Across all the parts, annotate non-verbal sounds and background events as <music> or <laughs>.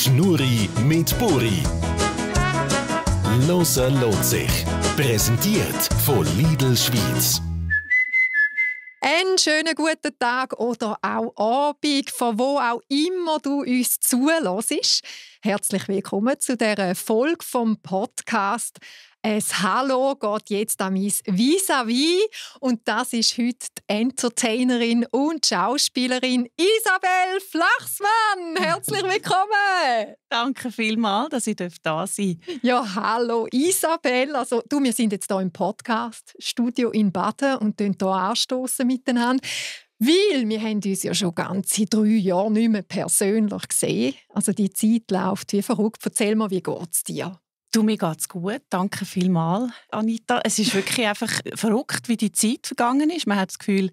Schnurri mit Buri. Loser lohnt sich. Präsentiert von Lidl Schweiz. Einen schönen guten Tag oder auch Abend, von wo auch immer du uns zuhörst. Herzlich willkommen zu dieser Folge vom Podcast ein Hallo geht jetzt an mein Vis-à-vis. Und das ist heute die Entertainerin und Schauspielerin Isabel Flachsmann. Herzlich willkommen! Danke vielmals, dass ich da sein darf. Ja, hallo Isabel. Also, du, wir sind jetzt hier im Podcast-Studio in Baden und hier anstoßen miteinander. Weil wir haben uns ja schon ganze drei Jahre nicht mehr persönlich gesehen. Also die Zeit läuft wie verrückt. Erzähl mal, wie geht es dir? Du, mir geht's gut. Danke vielmals, Anita. Es ist wirklich <laughs> einfach verrückt, wie die Zeit vergangen ist. Man hat das Gefühl,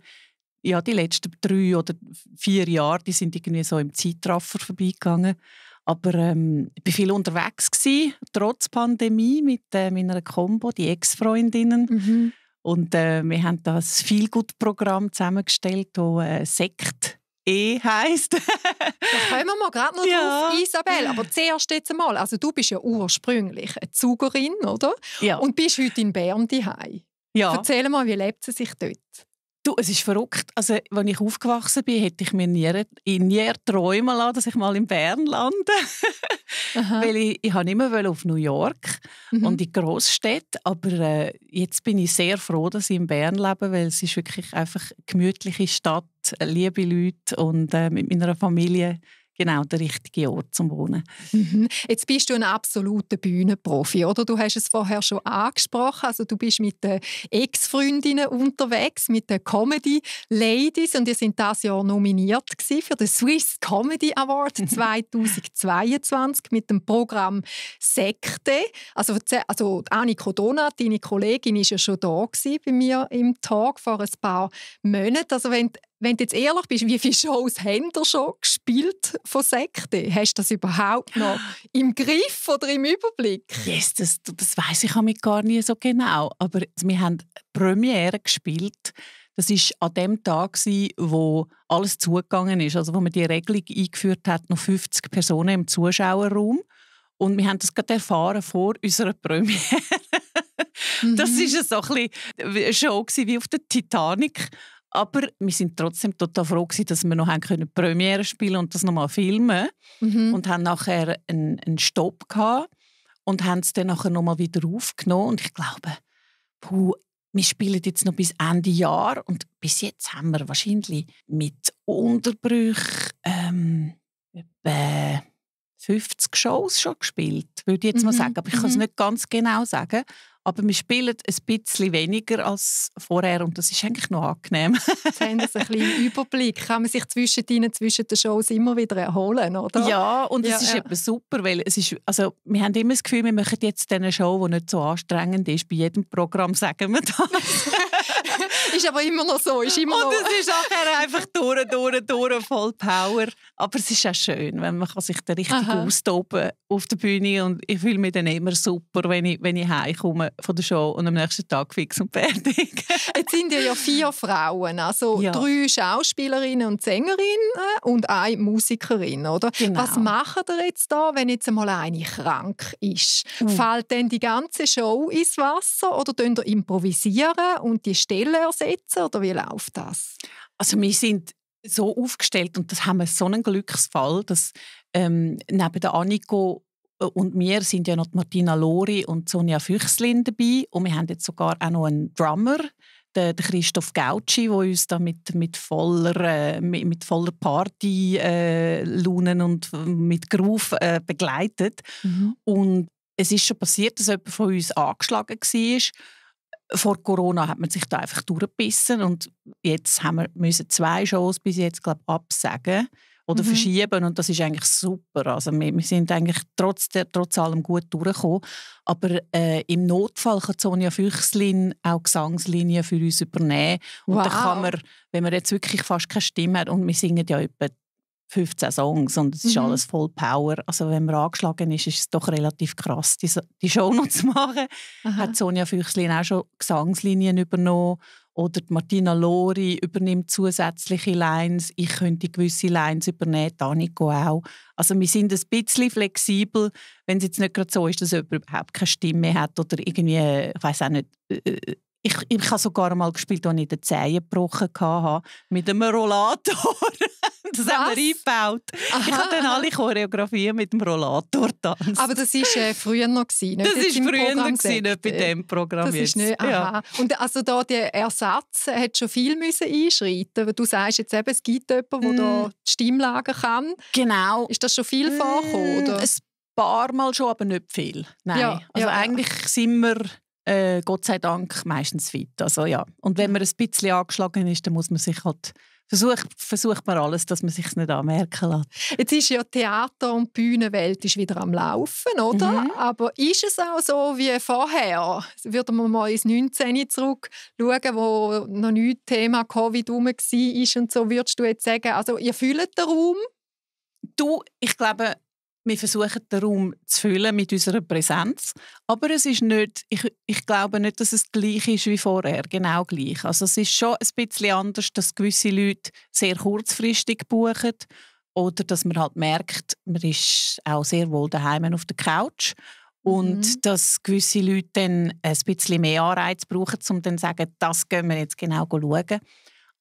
ja, die letzten drei oder vier Jahre, die sind irgendwie so im Zeitraffer vorbeigegangen. Aber ähm, ich war viel unterwegs, gewesen, trotz Pandemie, mit äh, meiner Combo, die Ex-Freundinnen. Mhm. Und äh, wir haben das viel gut Programm zusammengestellt, wo äh, Sekt E heisst. da kommen wir gerade noch ja. drauf, Isabel. Aber zuerst jetzt einmal. Also du bist ja ursprünglich eine Zugerin, oder? Ja. Und bist heute in Bern daheim. Ja. Erzähl mal, wie lebt sie sich dort? Du, es ist verrückt. Also, als ich aufgewachsen bin, hätte ich mir nie, nie träumen lassen, dass ich mal in Bern lande. <laughs> Weil ich, ich habe immer auf New York mhm. und in Großstädte. Aber äh, jetzt bin ich sehr froh, dass ich in Bern lebe, weil es ist wirklich einfach eine gemütliche Stadt, liebe Leute und äh, mit meiner Familie genau der richtige Ort zum Wohnen. Mhm. Jetzt bist du ein absoluter Bühnenprofi, oder? Du hast es vorher schon angesprochen. Also du bist mit den Ex-Freundinnen unterwegs, mit den Comedy Ladies und die sind das Jahr nominiert für den Swiss Comedy Award 2022 <laughs> mit dem Programm Sekte. Also, also Anniko Donat, deine Kollegin, ist ja schon da bei mir im Tag vor ein paar Monaten. Also wenn wenn du jetzt ehrlich bist, wie viele Shows haben ihr schon gespielt von Sekte? Hast du das überhaupt noch im Griff oder im Überblick? Yes, das, das weiß ich auch gar nicht so genau. Aber wir haben Premiere gespielt. Das war an dem Tag, wo alles zugegangen ist, also wo man die Regelung eingeführt hat, noch 50 Personen im Zuschauerraum. Und wir haben das gerade erfahren vor unserer Premiere. <laughs> das war mhm. so ein bisschen äh, Show wie auf der Titanic. Aber wir sind trotzdem total froh, gewesen, dass wir noch haben können Premiere spielen und das nochmal filmen mhm. und haben nachher einen, einen Stopp gehabt und haben es dann nachher nochmal wieder aufgenommen. Und ich glaube, puh, wir spielen jetzt noch bis Ende Jahr und bis jetzt haben wir wahrscheinlich mit Unterbrüchen ähm, etwa 50 Shows schon gespielt, würde ich jetzt mal mhm. sagen. Aber ich kann es mhm. nicht ganz genau sagen. Aber wir spielen ein bisschen weniger als vorher und das ist eigentlich noch angenehm. Jetzt haben wir so ein bisschen Überblick. Kann man sich zwischen den, zwischen den Shows immer wieder erholen, oder? Ja, und ja, es ist ja. eben super, weil es ist, also, wir haben immer das Gefühl, wir machen jetzt eine Show, die nicht so anstrengend ist. Bei jedem Programm sagen wir das. <laughs> ist aber immer noch so. Ist immer und noch. es ist auch einfach durch, durch, durch, voll Power. Aber es ist auch schön, wenn man sich da richtig Aha. austoben auf der Bühne und ich fühle mich dann immer super, wenn ich, wenn ich heimkomme von der Show und am nächsten Tag fix und fertig. <laughs> Jetzt sind ja vier Frauen, also ja. drei Schauspielerinnen und Sängerinnen und eine Musikerin, oder? Genau. Was machen ihr jetzt da, wenn jetzt mal eine krank ist? Mhm. Fällt denn die ganze Show ins Wasser oder improvisieren und die Stelle setzen oder wie läuft das? Also wir sind so aufgestellt und das haben wir so einen Glücksfall, dass ähm, neben der Aniko äh, und mir sind ja noch Martina Lori und Sonja Füchslin dabei und wir haben jetzt sogar auch noch einen Drummer, der Christoph Gauci, der uns da mit, mit voller, äh, mit, mit, voller Party äh, Lunen und mit Groove äh, begleitet. Mhm. Und es ist schon passiert, dass jemand von uns angeschlagen war vor Corona hat man sich da einfach durchgebissen und jetzt haben wir müssen zwei Shows bis jetzt glaub, absagen oder mhm. verschieben und das ist eigentlich super. Also wir, wir sind eigentlich trotz, der, trotz allem gut durchgekommen. Aber äh, im Notfall kann Sonja Füchslin auch Gesangslinien für uns übernehmen. Wow. Und dann kann man, wenn man jetzt wirklich fast keine Stimme hat und wir singen ja etwa 15 Songs und es ist mhm. alles voll Power. Also wenn man angeschlagen ist, ist es doch relativ krass, die, die Show <laughs> noch zu machen. Aha. Hat Sonja Füchslin auch schon Gesangslinien übernommen oder Martina Lori übernimmt zusätzliche Lines. Ich könnte gewisse Lines übernehmen, Danico auch. Also wir sind ein bisschen flexibel, wenn es jetzt nicht gerade so ist, dass jemand überhaupt keine Stimme hat oder irgendwie, äh, ich weiß auch nicht, äh, äh, ich, ich habe sogar mal gespielt, als ich den Zehen gebrochen hatte, mit einem Rollator. <laughs> das Was? haben wir eingebaut. Aha. Ich habe dann alle Choreografien mit dem Rollator getanzt. Aber das war äh, früher noch. Gewesen, das war früher noch, gewesen, nicht bei dem Programm das Ist nicht, aha. Ja. Und also da der Ersatz hat schon viel müssen einschreiten müssen. Du sagst jetzt eben, es gibt jemanden, der mm. da die Stimmlage kann. Genau. Ist das schon viel mm. vorgekommen? Oder? Ein paar Mal schon, aber nicht viel. Nein. Ja, also ja, eigentlich sind wir äh, Gott sei Dank meistens fit. Also, ja. Und wenn man ein bisschen angeschlagen ist, dann muss man sich halt versucht, versucht man alles, dass man sich nicht anmerken lässt. Jetzt ist ja Theater und Bühnenwelt ist wieder am Laufen, oder? Mhm. Aber ist es auch so wie vorher? Würden wir mal ins 19. zurück schauen, wo noch nicht Thema Covid rum war und so, würdest du jetzt sagen, also ihr fühlt den Raum? Du, ich glaube, wir versuchen den Raum zu füllen mit unserer Präsenz, aber es ist nicht, ich, ich glaube nicht, dass es gleich ist wie vorher, genau gleich. Also es ist schon ein bisschen anders, dass gewisse Leute sehr kurzfristig buchen oder dass man halt merkt, man ist auch sehr wohl daheim auf der Couch und mhm. dass gewisse Leute dann ein bisschen mehr Anreiz brauchen, um dann zu sagen, das gehen wir jetzt genau schauen.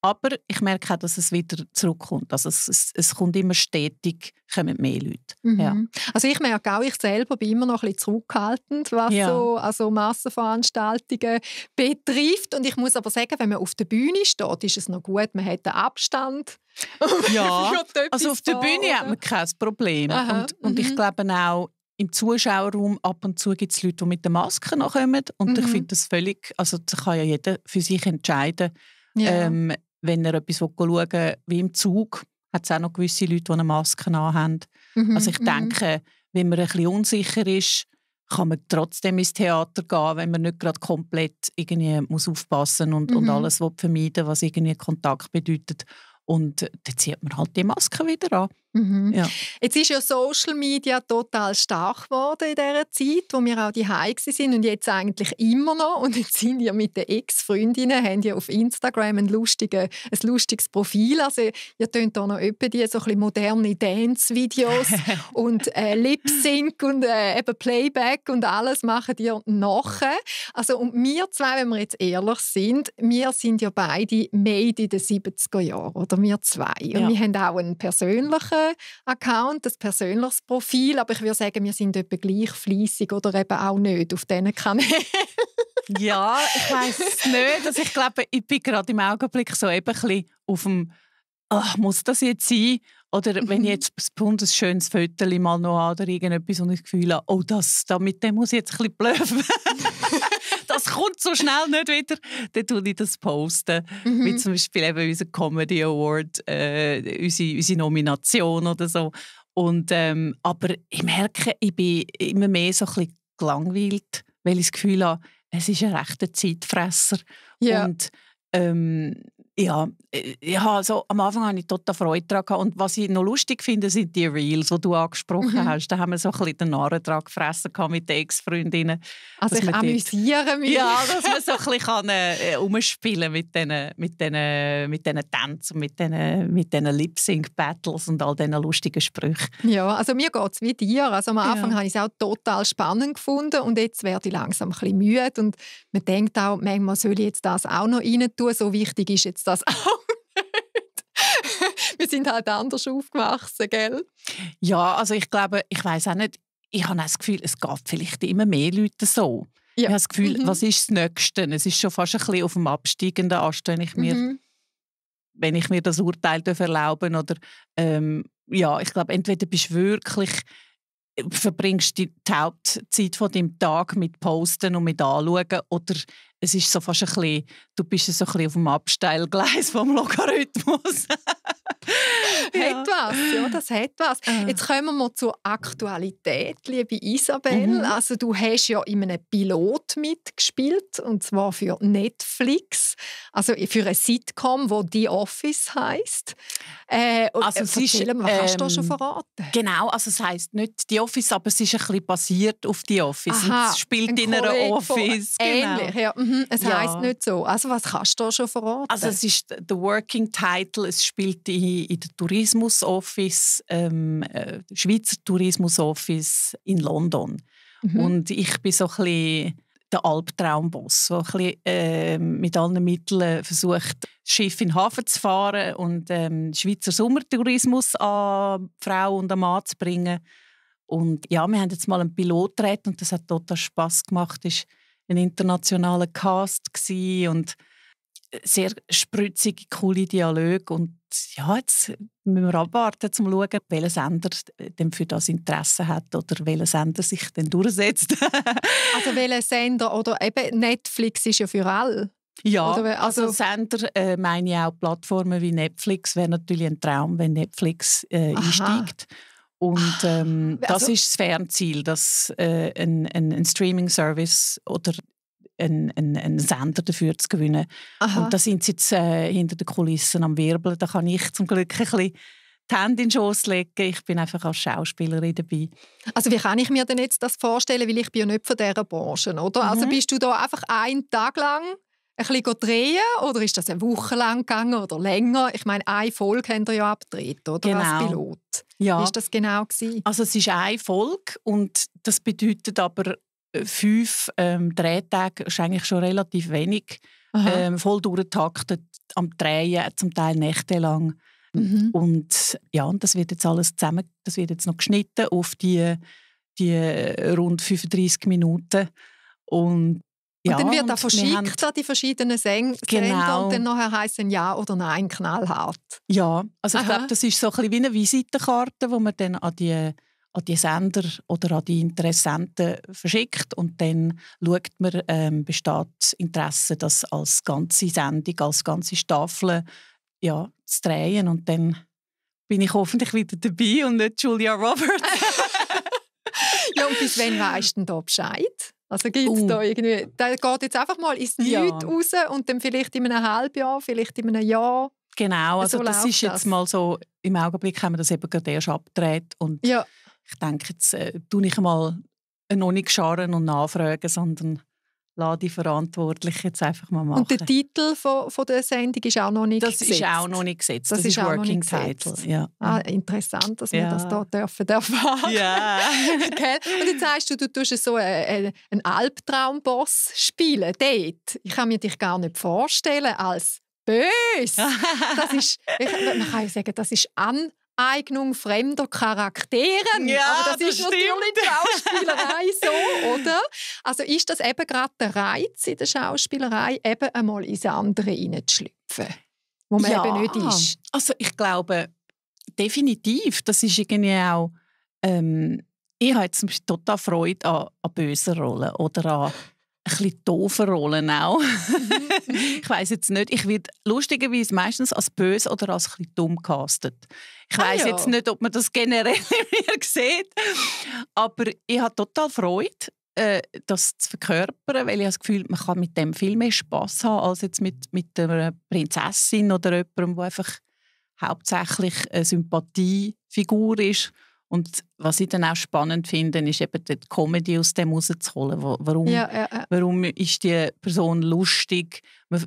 Aber ich merke auch, dass es wieder zurückkommt. Also es, es, es kommt immer stetig kommen mehr Leute. Mhm. Ja. Also ich merke auch, ich selber bin immer noch ein bisschen zurückhaltend, was ja. so also Massenveranstaltungen betrifft. Und ich muss aber sagen, wenn man auf der Bühne steht, ist es noch gut, man hat den Abstand. <laughs> ja, also auf der Bühne hat man kein Problem. Aha. Und, und mhm. ich glaube auch, im Zuschauerraum ab und zu gibt es Leute, die mit der Maske kommen. Und mhm. ich finde das völlig, also das kann ja jeder für sich entscheiden, ja. Ähm, wenn er etwas schauen will, wie im Zug, hat es auch noch gewisse Leute, die eine Maske haben. Mhm, also ich mhm. denke, wenn man ein bisschen unsicher ist, kann man trotzdem ins Theater gehen, wenn man nicht gerade komplett irgendwie muss aufpassen und, mhm. und alles vermeiden was irgendwie Kontakt bedeutet. Und dann zieht man halt die Maske wieder an. Mhm. Ja. Jetzt ist ja Social Media total stark geworden in dieser Zeit, wo wir auch die Hause sind und jetzt eigentlich immer noch. Und jetzt sind ihr mit den Ex-Freundinnen, haben ihr auf Instagram ein, lustiges, ein lustiges Profil. Also ihr tönt da noch etwa die so ein moderne Dance-Videos <laughs> und äh, Lip-Sync und äh, eben Playback und alles machen ihr nachher. Also und wir zwei, wenn wir jetzt ehrlich sind, wir sind ja beide made in den 70er Jahren, oder? Wir zwei. Und ja. wir haben auch einen persönlichen Account, das persönliches Profil, aber ich würde sagen, wir sind etwa gleich fleissig oder eben auch nicht auf diesen Kanälen. ja, ich weiß es nicht. Also ich glaube, ich bin gerade im Augenblick so eben ein bisschen auf dem, ach, muss das jetzt sein? Oder wenn ich jetzt ein bundesschönes Viertel mal noch habe oder irgendetwas und ich das Gefühl habe, oh, das, da, mit dem muss ich jetzt ein bisschen blöffen. <laughs> das kommt so schnell nicht wieder. Dann tue ich das posten. Mhm. Wie zum Beispiel eben unser Comedy Award, äh, unsere, unsere Nomination oder so. Und, ähm, aber ich merke, ich bin immer mehr so ein bisschen gelangweilt, weil ich das Gefühl habe, es ist ein rechter Zeitfresser. Ja. Und ähm, ja, ich äh, habe also am Anfang hatte ich total Freude daran. Und was ich noch lustig finde, sind die Reels, die du angesprochen mhm. hast. Da haben wir so ein bisschen den Narren dran gefressen mit den Ex-Freundinnen. Also ich amüsiere mich. Ja, <laughs> dass man so ein bisschen rumspielen kann, äh, äh mit diesen mit mit Tänzen, mit diesen mit Lip-Sync-Battles und all diesen lustigen Sprüchen. Ja, also mir geht es wie dir. Also am Anfang ja. habe ich es auch total spannend gefunden und jetzt werde ich langsam ein bisschen müde und man denkt auch, manchmal soll ich jetzt das auch noch rein tun, so wichtig ist jetzt jetzt das auch nicht. <laughs> Wir sind halt anders aufgewachsen, gell? Ja, also ich glaube, ich weiß auch nicht, ich habe das Gefühl, es gab vielleicht immer mehr Leute so. Ja. Ich habe das Gefühl, mhm. was ist das Nächste? Es ist schon fast ein bisschen auf dem absteigenden Ast, wenn ich mir, mhm. wenn ich mir das Urteil erlauben oder ähm, ja, ich glaube, entweder bist du wirklich äh, verbringst die, die Hauptzeit von dem Tag mit Posten und mit Anschauen oder es ist so fast ein bisschen, du bist so ein bisschen auf dem Absteilgleis vom Logarithmus. <laughs> ja. Hat was, ja, das hat was. Äh. Jetzt kommen wir mal zur Aktualität, liebe Isabel. Mhm. Also du hast ja in einem Pilot mitgespielt und zwar für Netflix, also für eine Sitcom, wo The Office heisst. Äh, also äh, es ist, ähm, hast du schon verraten? Genau, also es heisst nicht The Office, aber es ist ein bisschen basiert auf The Office. Aha, es spielt in einem Office. Genau. Ähnlich, ja. Mhm, es ja. heißt nicht so. Also was kannst du schon verraten? Also es ist der Working Title. Es spielt in, in der Tourismus Office, ähm, äh, Schweizer Tourismus Office in London. Mhm. Und ich bin so ein bisschen der Albtraumboss, der äh, mit allen Mitteln versucht, das Schiff in den Hafen zu fahren und ähm, Schweizer Sommertourismus an Frauen und an Mann zu bringen. Und ja, wir haben jetzt mal einen Pilot geredet und das hat total Spaß gemacht. Ist ein internationaler Cast und äh, sehr spritzige, coole Dialoge. Und ja, jetzt müssen wir abwarten, um zu schauen, welcher Sender äh, denn für das Interesse hat oder welcher Sender sich denn durchsetzt. <laughs> also welcher Sender oder eben Netflix ist ja für alle. Ja, Oder, also, also, Sender äh, meine ich auch Plattformen wie Netflix wäre natürlich ein Traum, wenn Netflix äh, einsteigt. Und ah, ähm, also, das ist das Fernziel, dass äh, ein, ein, ein Streaming-Service oder einen, einen, einen, Sender dafür zu gewinnen. Aha. Und da sind sie jetzt äh, hinter den Kulissen am Wirbeln. Da kann ich zum Glück ein bisschen die Hände in den Schoss legen. Ich bin einfach als Schauspielerin dabei. Also wie kann ich mir denn jetzt das vorstellen? Weil ich bin ja nicht von dieser Branche, oder? Also mhm. Also bist du da einfach einen Tag lang ein bisschen drehen oder ist das eine Woche lang gegangen oder länger? Ich meine, eine Folge habt ihr ja abgedreht, oder? Genau. Als Pilot. Ja. Wie war das genau? Gewesen? Also es ist eine Folge und das bedeutet aber, äh, fünf ähm, Drehtage ist eigentlich schon relativ wenig. Ähm, voll durchtaktet, am Drehen, zum Teil nächtelang. Mhm. Und ja, und das wird jetzt alles zusammen, das wird jetzt noch geschnitten auf die, die äh, rund 35 Minuten. Und ja, und dann wird auch verschickt an die verschiedenen Sen genau. und dann nachher heisst Ja oder Nein, knallhart. Ja, also Aha. ich glaube, das ist so ein bisschen wie eine Visitenkarte, wo man dann an die, an die Sender oder an die Interessenten verschickt und dann schaut man, ähm, besteht Interesse, das als ganze Sendung, als ganze Staffel ja, zu drehen und dann bin ich hoffentlich wieder dabei und nicht Julia Roberts. <laughs> ja, und bis wann weißt du denn da Bescheid? Also gibt es uh. da irgendwie, der geht jetzt einfach mal ins ja. Nichts raus und dann vielleicht in einem halben Jahr, vielleicht in einem Jahr. Genau, also so das ist das. jetzt mal so, im Augenblick haben wir das eben gerade erst abgedreht und ja. ich denke, jetzt äh, tue ich mal noch nicht scharren und nachfragen, sondern lade die Verantwortlichen jetzt einfach mal machen. Und der Titel von, von der Sendung ist auch noch nicht das gesetzt? Das ist auch noch nicht gesetzt. Das, das ist, Working Title. Ja. Ah, interessant, dass ja. wir das hier dürfen erfahren. Ja. <laughs> Und jetzt sagst du, du tust so äh, äh, einen, Albtraumboss spielen, dort. Ich kann mir dich gar nicht vorstellen als Bös. <laughs> Das ist, ich, man kann ja sagen, das ist an Aneignung fremder Charakteren. Ja, Aber also, das, das ist stimmt. natürlich Schauspielerei so, oder? Also ist das eben gerade der Reiz in der Schauspielerei, eben einmal ins andere reinzuschlüpfen, wo man ja. eben nicht ist? Also ich glaube, definitiv, das ist irgendwie auch... Ähm, ich habe zum Beispiel total Freude an, an bösen Rollen oder an ein bisschen doofe Rollen auch. <laughs> ich weiß jetzt nicht, ich werde lustigerweise meistens als böse oder als ein bisschen dumm castet. Ich weiß ah, ja. jetzt nicht, ob man das generell <laughs> in mir sieht, aber ich habe total Freude, äh, das zu verkörpern, weil ich das Gefühl man kann mit dem viel mehr Spass haben als jetzt mit, mit einer Prinzessin oder jemandem, der einfach hauptsächlich eine Sympathiefigur ist und was ich dann auch spannend finde, ist eben die Comedy aus dem rauszuholen. Warum, ja, ja, ja. warum ist die Person lustig?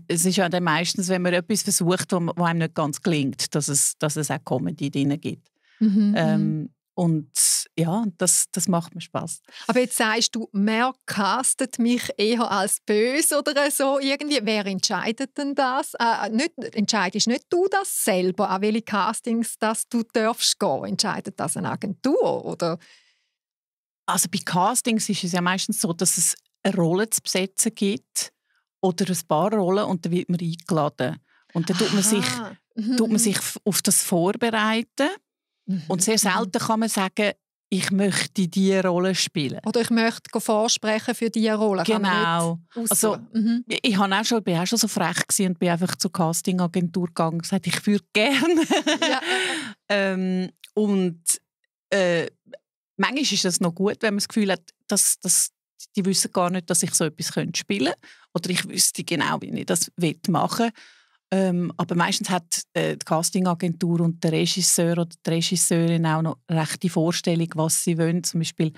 Es ist ja dann meistens, wenn man etwas versucht, was einem nicht ganz gelingt, dass es, dass es auch Comedy drin gibt. Mhm, mhm. ähm, und ja, das, das macht mir Spaß. Aber jetzt sagst du, mehr castet mich eher als böse oder so irgendwie. Wer entscheidet denn das? Äh, äh nicht, entscheidest nicht du das selber, an welche Castings dass du darfst gehen? Entscheidet das eine Agentur oder? Also bei Castings ist es ja meistens so, dass es eine Rolle zu besetzen gibt oder ein paar Rollen und dann wird man eingeladen. Und dann tut man, sich, tut man mhm. sich auf das vorbereiten Mhm. Und sehr selten kann man sagen, ich möchte diese Rolle spielen. Oder ich möchte vorsprechen für diese Rolle. Genau. Also, mhm. ich, war auch schon, auch schon so frech und bin einfach zur Castingagentur gegangen und gesagt, ich würde gerne. Ja. <laughs> ähm, und äh, manchmal ist es noch gut, wenn man das Gefühl hat, dass, dass die wissen gar nicht, dass ich so etwas spielen könnte. Oder ich wüsste genau, wie ich das machen will. Ähm, aber meistens hat äh, die Castingagentur und der Regisseur oder die Regisseurin auch noch eine rechte Vorstellung, was sie wollen. Zum Beispiel,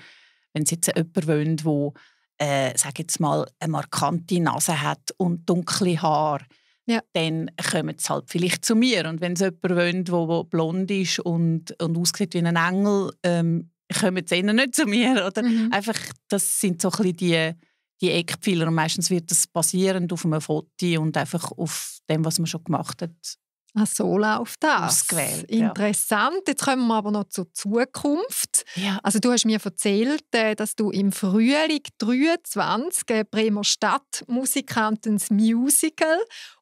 wenn sie jetzt jemanden wollen, der, äh, sag jetzt mal, eine markante Nase hat und dunkle Haare, ja. dann kommen sie halt vielleicht zu mir. Und wenn sie jemanden wollen, der blond ist und, und aussieht wie ein Engel, ähm, kommen sie ihnen nicht zu mir. Oder? Mhm. Einfach, das sind so ein bisschen die die Eckpfeiler. Und meistens wird das basierend auf einem Foto und einfach auf dem, was man schon gemacht hat. Ach, so läuft das. Ausgewählt, Interessant. Ja. Jetzt kommen wir aber noch zur Zukunft. Ja. Also du hast mir erzählt, äh, dass du im Frühling 23 Bremer Stadt Musikantens Musical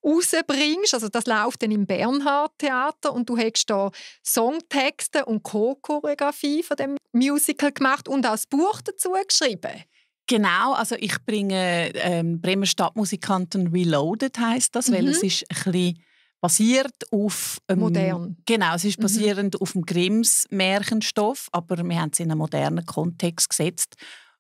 rausbringst. Also das läuft dann im Bernhard Theater und du hast da Songtexte und Co-Choreografie von dem Musical gemacht und auch das Buch dazu geschrieben. Genau, also ich bringe ähm, Bremer Stadtmusikanten Reloaded heißt das, mhm. weil es ist ein bisschen basiert auf ähm, modern. Genau, es ist mhm. basierend mhm. auf dem Grimms Märchenstoff, aber wir haben es in einen modernen Kontext gesetzt.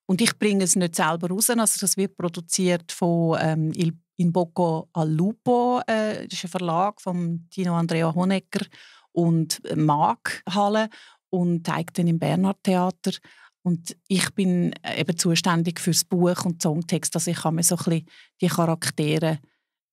Und ich bringe es nicht selber raus, also das wird produziert von ähm, Il in Bocco al Lupo, äh, das ist ein Verlag von Tino Andrea Honecker und äh, Mark Halle und zeigt dann im Bernhard Theater. Und ich bin äh, eben zuständig für das Buch und Songtext, dass also ich habe mir so ein bisschen die Charaktere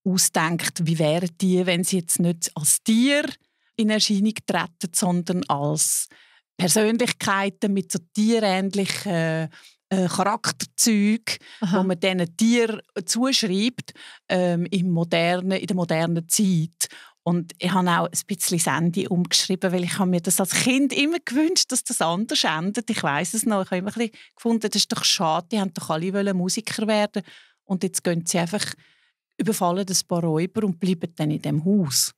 ausdenkt, wie wären die, wenn sie jetzt nicht als Tier in Erscheinung treten, sondern als Persönlichkeiten mit so tierähnlichen äh, äh Charakterzügen, wo man diesen Tier zuschreibt ähm, im modernen, in der modernen Zeit. Und ich habe auch ein bisschen das umgeschrieben, weil ich habe mir das als Kind immer gewünscht, dass das anders endet. Ich weiß es noch. Ich habe immer ein bisschen gefunden, das ist doch schade, die haben doch alle Musiker werden und jetzt gehen sie einfach überfallen ein paar Räuber und bleiben dann in dem Haus.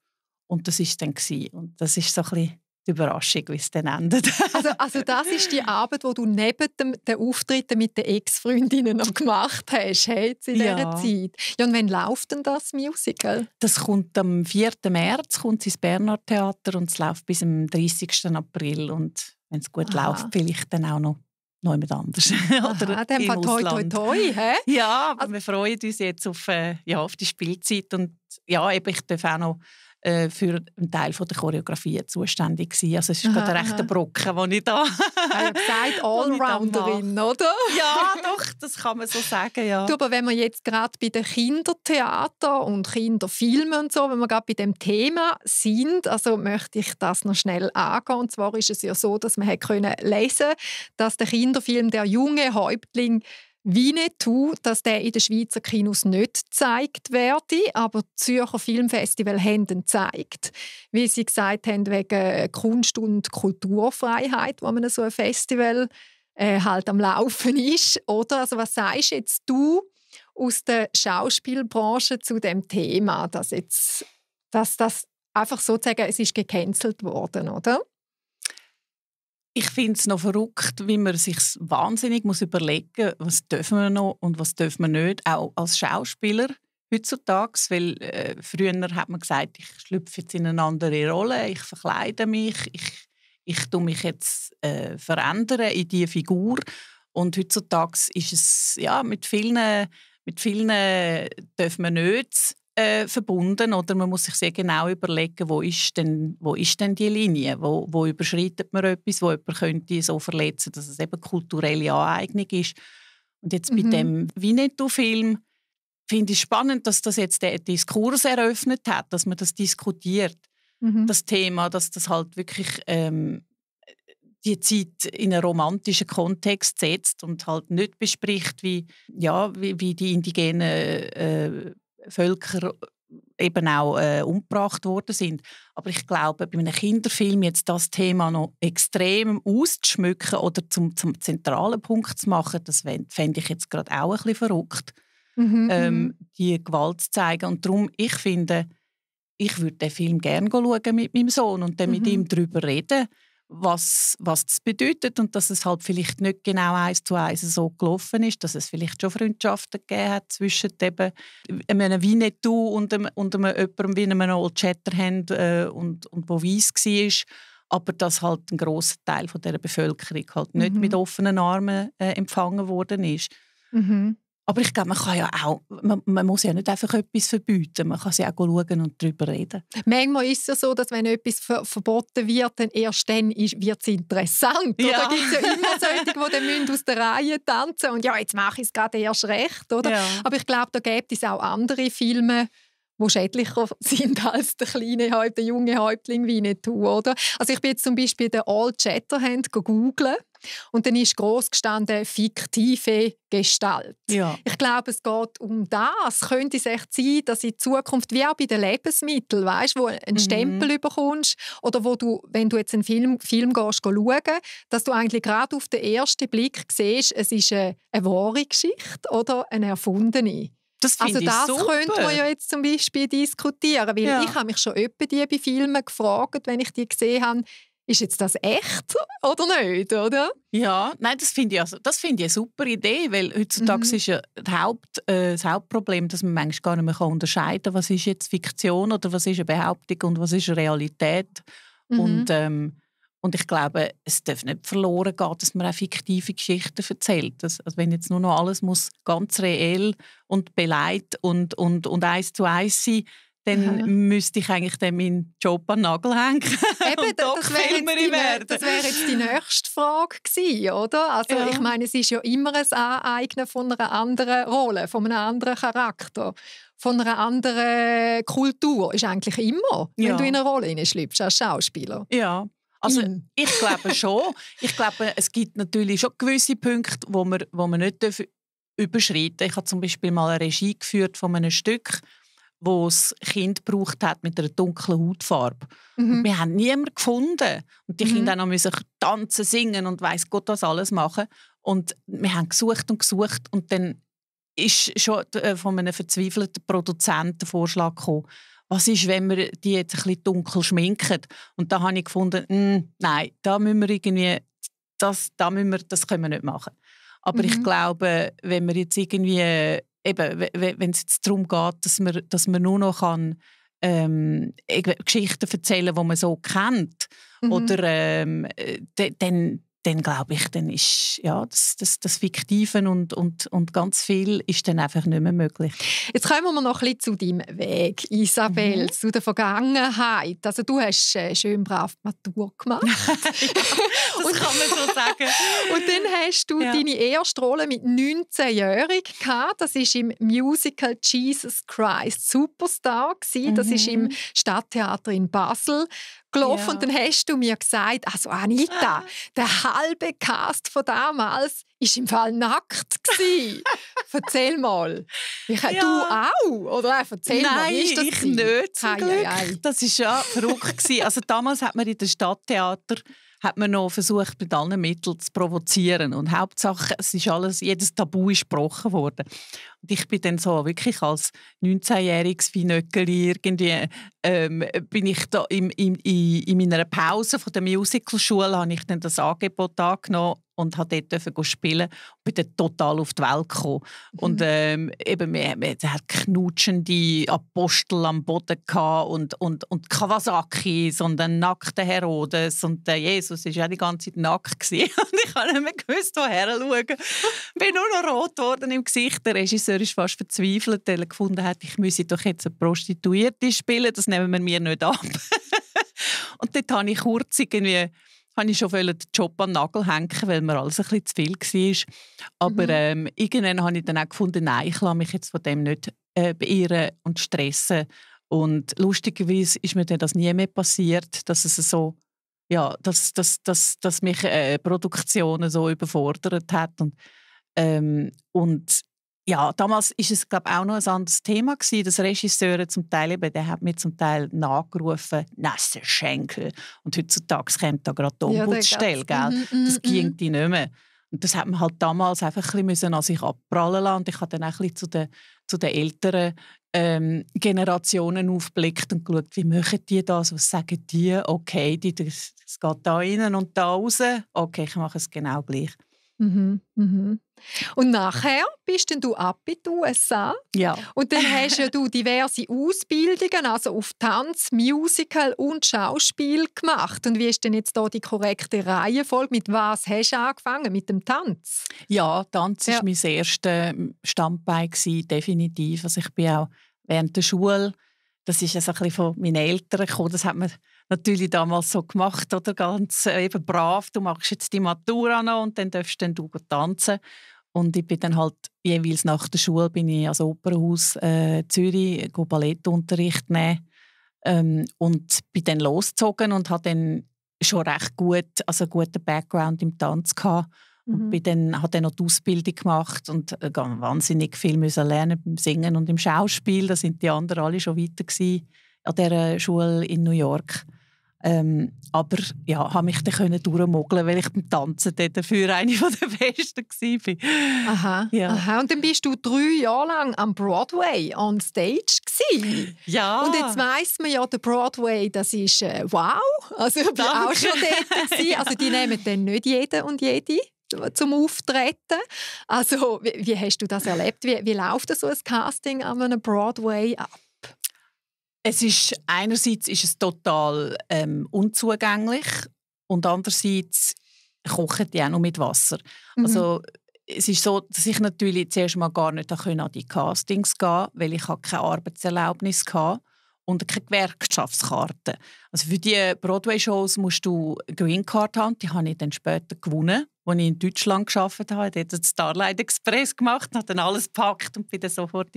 Und das war dann gewesen. Und das ist so ein bisschen die Überraschung, wie es dann endet. <laughs> also, also das ist die Arbeit, wo du neben dem, den Auftritten mit den Ex-Freundinnen noch gemacht hast, hey, in dieser ja. Zeit. Ja, und wann läuft denn das Musical? Das kommt am 4. März kommt ins Bernard Theater und es läuft bis am 30. April. Und wenn es gut Aha. läuft, vielleicht dann auch noch noch jemand anders. <laughs> Oder Aha, dann im toi, toi, toi, he? Ja, aber also, wir freuen uns jetzt auf, äh, ja, auf die Spielzeit. Und ja, eben, ich darf auch noch äh, für einen Teil der Choreografie zuständig gewesen. Also es ist gerade der rechte Brocken, den ich da... <laughs> Ah, ja, gesagt, <laughs> Allrounderin, oder? ja, <laughs> doch, das kann man so sagen, ja. Du, aber wenn wir jetzt gerade bei den Kindertheater und Kinderfilmen und so, wenn wir gerade bei dem Thema sind, also möchte ich das noch schnell angehen. Und zwar ist es ja so, dass man hat können lesen, dass der Kinderfilm «Der junge Häuptling» Winnetou, dass der in den Schweizer Kinos nicht gezeigt werde, aber das Zürcher Filmfestival haben ihn gezeigt, wie sie gesagt haben, wegen Kunst- und Kulturfreiheit, wo man so ein Festival äh, halt am Laufen ist, oder? Also was sagst jetzt du aus der Schauspielbranche zu dem Thema, dass jetzt, dass das einfach sozusagen, es ist gecancelt worden, oder? Ich finde es noch verrückt, wie man sich wahnsinnig muss überlegen muss, was dürfen wir noch und was dürfen wir nicht, auch als Schauspieler heutzutage, weil äh, früher hat man gesagt, ich schlüpfe jetzt in eine andere Rolle, ich verkleide mich, ich, ich tue mich jetzt äh, verändern in diese Figur und heutzutage ist es ja mit vielen mit vielen dürfen wir nicht äh, verbunden oder man muss sich sehr genau überlegen, wo ist denn, wo ist denn die Linie, wo, wo überschreitet man etwas, wo jemand könnte so verletzen, dass es eben kulturelle Aneignung ist. Und jetzt mhm. bei dem Vinetto-Film finde ich spannend, dass das jetzt den Diskurs eröffnet hat, dass man das diskutiert, mhm. das Thema, dass das halt wirklich ähm, die Zeit in einen romantischen Kontext setzt und halt nicht bespricht, wie, ja, wie, wie die indigenen äh, Völker äh, eben auch äh, umgebracht worden sind. Aber ich glaube, bei einem Kinderfilm jetzt das Thema noch extrem auszuschmücken oder zum, zum zentralen Punkt zu machen, das fände ich jetzt gerade auch ein bisschen verrückt, mhm, ähm, mhm. die Gewalt zu zeigen. Und darum, ich finde, ich würde den Film gerne schauen mit meinem Sohn und dann mhm. mit ihm darüber reden was, was das bedeutet und dass es halt vielleicht nicht genau eins zu eins so gelaufen ist, dass es vielleicht schon Freundschaften gegeben hat zwischen eben einem Winnetou und einem, und einem jemandem wie einem Old Shatterhand äh, und, und wo weiss war aber dass halt ein grosser Teil von der Bevölkerung halt nicht mhm. mit offenen Armen äh, empfangen worden ist. Mhm. Aber ich glaube, man kann ja auch, man, man, muss ja nicht einfach etwas verbieten, man kann ja auch schauen und darüber reden. Manchmal ist es ja so, dass wenn etwas ver verboten wird, dann erst dann wird es interessant. Ja. Da gibt es ja immer solche, die dann aus der Reihe tanzen und ja, jetzt mache ich es gerade erst recht. Oder? Ja. Aber ich glaube, da gibt es auch andere Filme, die schädlicher <laughs> sind als der kleine Häuptling, der junge Häuptling Winnetou, oder? Also ich bin jetzt zum Beispiel den All Chatterhand gegoogelt und dann ist groß gestanden fiktive Gestalt. Ja. Ich glaube, es geht um das. Könnte es echt sein, dass in Zukunft wie auch bei den Lebensmitteln, weißt, wo ein mhm. Stempel bekommst oder wo du, wenn du jetzt einen Film, Film gehst, schauen, dass du eigentlich gerade auf den ersten Blick siehst, es ist eine, eine wahre Geschichte oder eine erfundene. Das also das könnte man ja jetzt zum Beispiel diskutieren, weil ja. ich habe mich schon öppe die bei Filmen gefragt, wenn ich die gesehen habe, ist jetzt das echt oder nicht, oder? Ja, nein, das finde ich, also, find ich eine super Idee, weil heutzutage mhm. ist ja das, Haupt, äh, das Hauptproblem, dass man manchmal gar nicht mehr unterscheiden kann, was ist jetzt Fiktion oder was ist eine Behauptung und was ist Realität. Mhm. Und, ähm, und ich glaube, es darf nicht verloren gehen, dass man auch fiktive Geschichten erzählt. also, also wenn jetzt nur noch alles muss ganz reell und beleidigt und, und, und eins zu eins sein muss, dann Aha. müsste ich eigentlich dann meinen Job an den Nagel hängen. <laughs> Eben, das wäre, die, das, wäre jetzt die nächste Frage gewesen, oder? Also ja. ich meine, es ist ja immer ein Aneignen von einer anderen Rolle, von einem anderen Charakter, von einer anderen Kultur. Ist eigentlich immer, ja. wenn du in eine Rolle hineinschlüpfst als Schauspieler. Ja. Also mm. ich glaube schon. ich glaube, es gibt natürlich schon gewisse Punkte, wo man, wo man nicht überschreiten darf. Ich habe zum Beispiel mal eine Regie geführt von einem Stück, geführt wo es Kind gebraucht hat mit einer dunklen Hautfarbe. Mhm. Wir haben niemanden gefunden. Und die mhm. Kinder mussten tanzen, singen und weiß Gott was alles machen. Und wir haben gesucht und gesucht und dann ist schon äh, von einem verzweifelten Produzenten der Vorschlag gekommen, was ist, wenn wir die jetzt ein bisschen dunkel schminken? Und da habe ich gefunden, mh, hm, nein, da müssen wir irgendwie, das, da müssen wir, das können wir nicht machen. Aber mhm. ich glaube, wenn wir jetzt irgendwie eben, wenn es jetzt darum geht, dass man, dass man nur noch kann, ähm, Geschichten erzählen, kann, die man so kennt, mhm. oder ähm, äh, dann, dann glaube ich, dann ist ja, das, das, das Fiktive und, und, und ganz viel ist dann einfach nicht mehr möglich. Jetzt kommen wir noch ein bisschen zu deinem Weg, Isabel, mhm. zu der Vergangenheit. Also du hast äh, schön brav Matur gemacht. <laughs> ja, das und, kann man so sagen. <laughs> und dann hast du ja. deine erste Rolle mit 19-jährig gehabt. Das war im Musical «Jesus Christ Superstar». Gewesen. Das mhm. ist im mhm. Stadttheater in Basel gelaufen ja. und dann hast du mir gesagt, also Anita, ah. der halbe Cast von damals ist im Fall nackt <laughs> Erzähl mal. Ich, ja. Du auch? Oder äh, erzähl Nein, mal, wie ist das? ich nicht. Ei, ei, ei. Das war ja verrückt. also damals hat man in den Stadttheater hat man noch versucht, mit allen Mitteln zu provozieren. Und Hauptsache, es ist alles, jedes Tabu ist gebrochen worden. Und ich bin dann so wirklich als 19-jähriges Finöckeli irgendwie, ähm, bin ich da in, in, in meiner Pause von der Musicalschule, habe ich dann das Angebot angenommen, und hat dort dürfen spielen und bin dann total auf die Welt gekommen. Mhm. Und ähm, eben, wir, wir hatten knutschende Apostel am Boden gehabt und, und, und Kawasakis und einen nackten Herodes und der äh, Jesus war ja die ganze Zeit nackt. Gewesen. <laughs> und ich habe nicht mehr gewusst, woher schauen. bin nur noch rot geworden im Gesicht. Der Regisseur ist fast verzweifelt, weil er gefunden hat, ich müsse doch jetzt eine Prostituierte spielen, das nehmen wir mir nicht ab. <laughs> und dort habe ich kurz irgendwie habe ich schon den Job an den Nagel hängen, weil mir alles ein bisschen zu viel war. Aber mhm. ähm, irgendwann habe ich dann auch gefunden, nein, ich lasse mich jetzt von dem nicht äh, beirren und stressen. Und lustigerweise ist mir dann das nie mehr passiert, dass es so ja, dass, dass, dass, dass mich äh, Produktionen so überfordert hat. Und, ähm, und ja, damals war es glaube auch noch ein anderes Thema gewesen, dass Regisseure zum Teil eben, der hat mir zum Teil nachgerufen, nasse Schenkel und heutzutage kommt da gerade die Ombudsstelle, ja, gell? Mm, mm, das ging mhm. die nicht mehr. Und das hat man halt damals einfach ein bisschen an sich abprallen lassen. Und ich habe dann auch ein bisschen zu den, zu den älteren ähm, Generationen aufblickt und geschaut, wie machen die das, was sagen die, okay, es geht da rein und da raus, okay, ich mache es genau gleich. Mhm, mhm. Und nachher bist denn du ab in die USA. Ja. Und dann hast ja du diverse Ausbildungen, also auf Tanz, Musical und Schauspiel gemacht. Und wie ist denn jetzt da die korrekte Reihenfolge? Mit was hast du angefangen? Mit dem Tanz? Ja, Tanz ja. war mein erstes ähm, Standbein, definitiv. Also ich bin auch während der Schule, das ist also ein bisschen von meinen Eltern gekommen, das hat man natürlich damals so gemacht, oder? Ganz äh, eben brav. Du machst jetzt die Matura noch und dann darfst dann du tanzen. Und ich bin dann halt jeweils nach der Schule bin ich ans Opernhaus äh, Zürich go Ballettunterricht nehmen ähm, und bin dann losgezogen und hatte dann schon recht gut, also guten Background im Tanz gehabt. Und mhm. dann, habe dann noch die Ausbildung gemacht und äh, wahnsinnig viel müssen lernen beim Singen und im Schauspiel. Da sind die anderen alle schon weiter an dieser Schule in New York. Ähm, aber ja, habe mich dann können durchmogeln, weil ich beim Tanzen dafür <laughs> eine von der Besten war. Aha, ja. aha. Und dann bist du drei Jahre lang am Broadway on stage gewesen. Ja. Und jetzt weiss man ja, der Broadway, das ist äh, wow. Also ich war auch schon dort. Gewesen. Also die nehmen dann nicht jeden und jede zum Auftreten. Also wie, wie hast du das erlebt? Wie, wie läuft so ein Casting an einem Broadway ab? Es ist einerseits ist es total ähm, unzugänglich und andererseits kochen die auch noch mit Wasser. Mhm. Also es ist so, dass ich natürlich zuerst mal gar nicht an die Castings gehen, konnte, weil ich keine Arbeitserlaubnis hatte und keine Gewerkschaftskarte. Also für die Broadway-Shows musst du eine Green Card haben. Die habe ich dann später gewonnen, als ich in Deutschland geschafft habe. Ich habe den Starlight Express gemacht, habe dann alles gepackt und bin dann sofort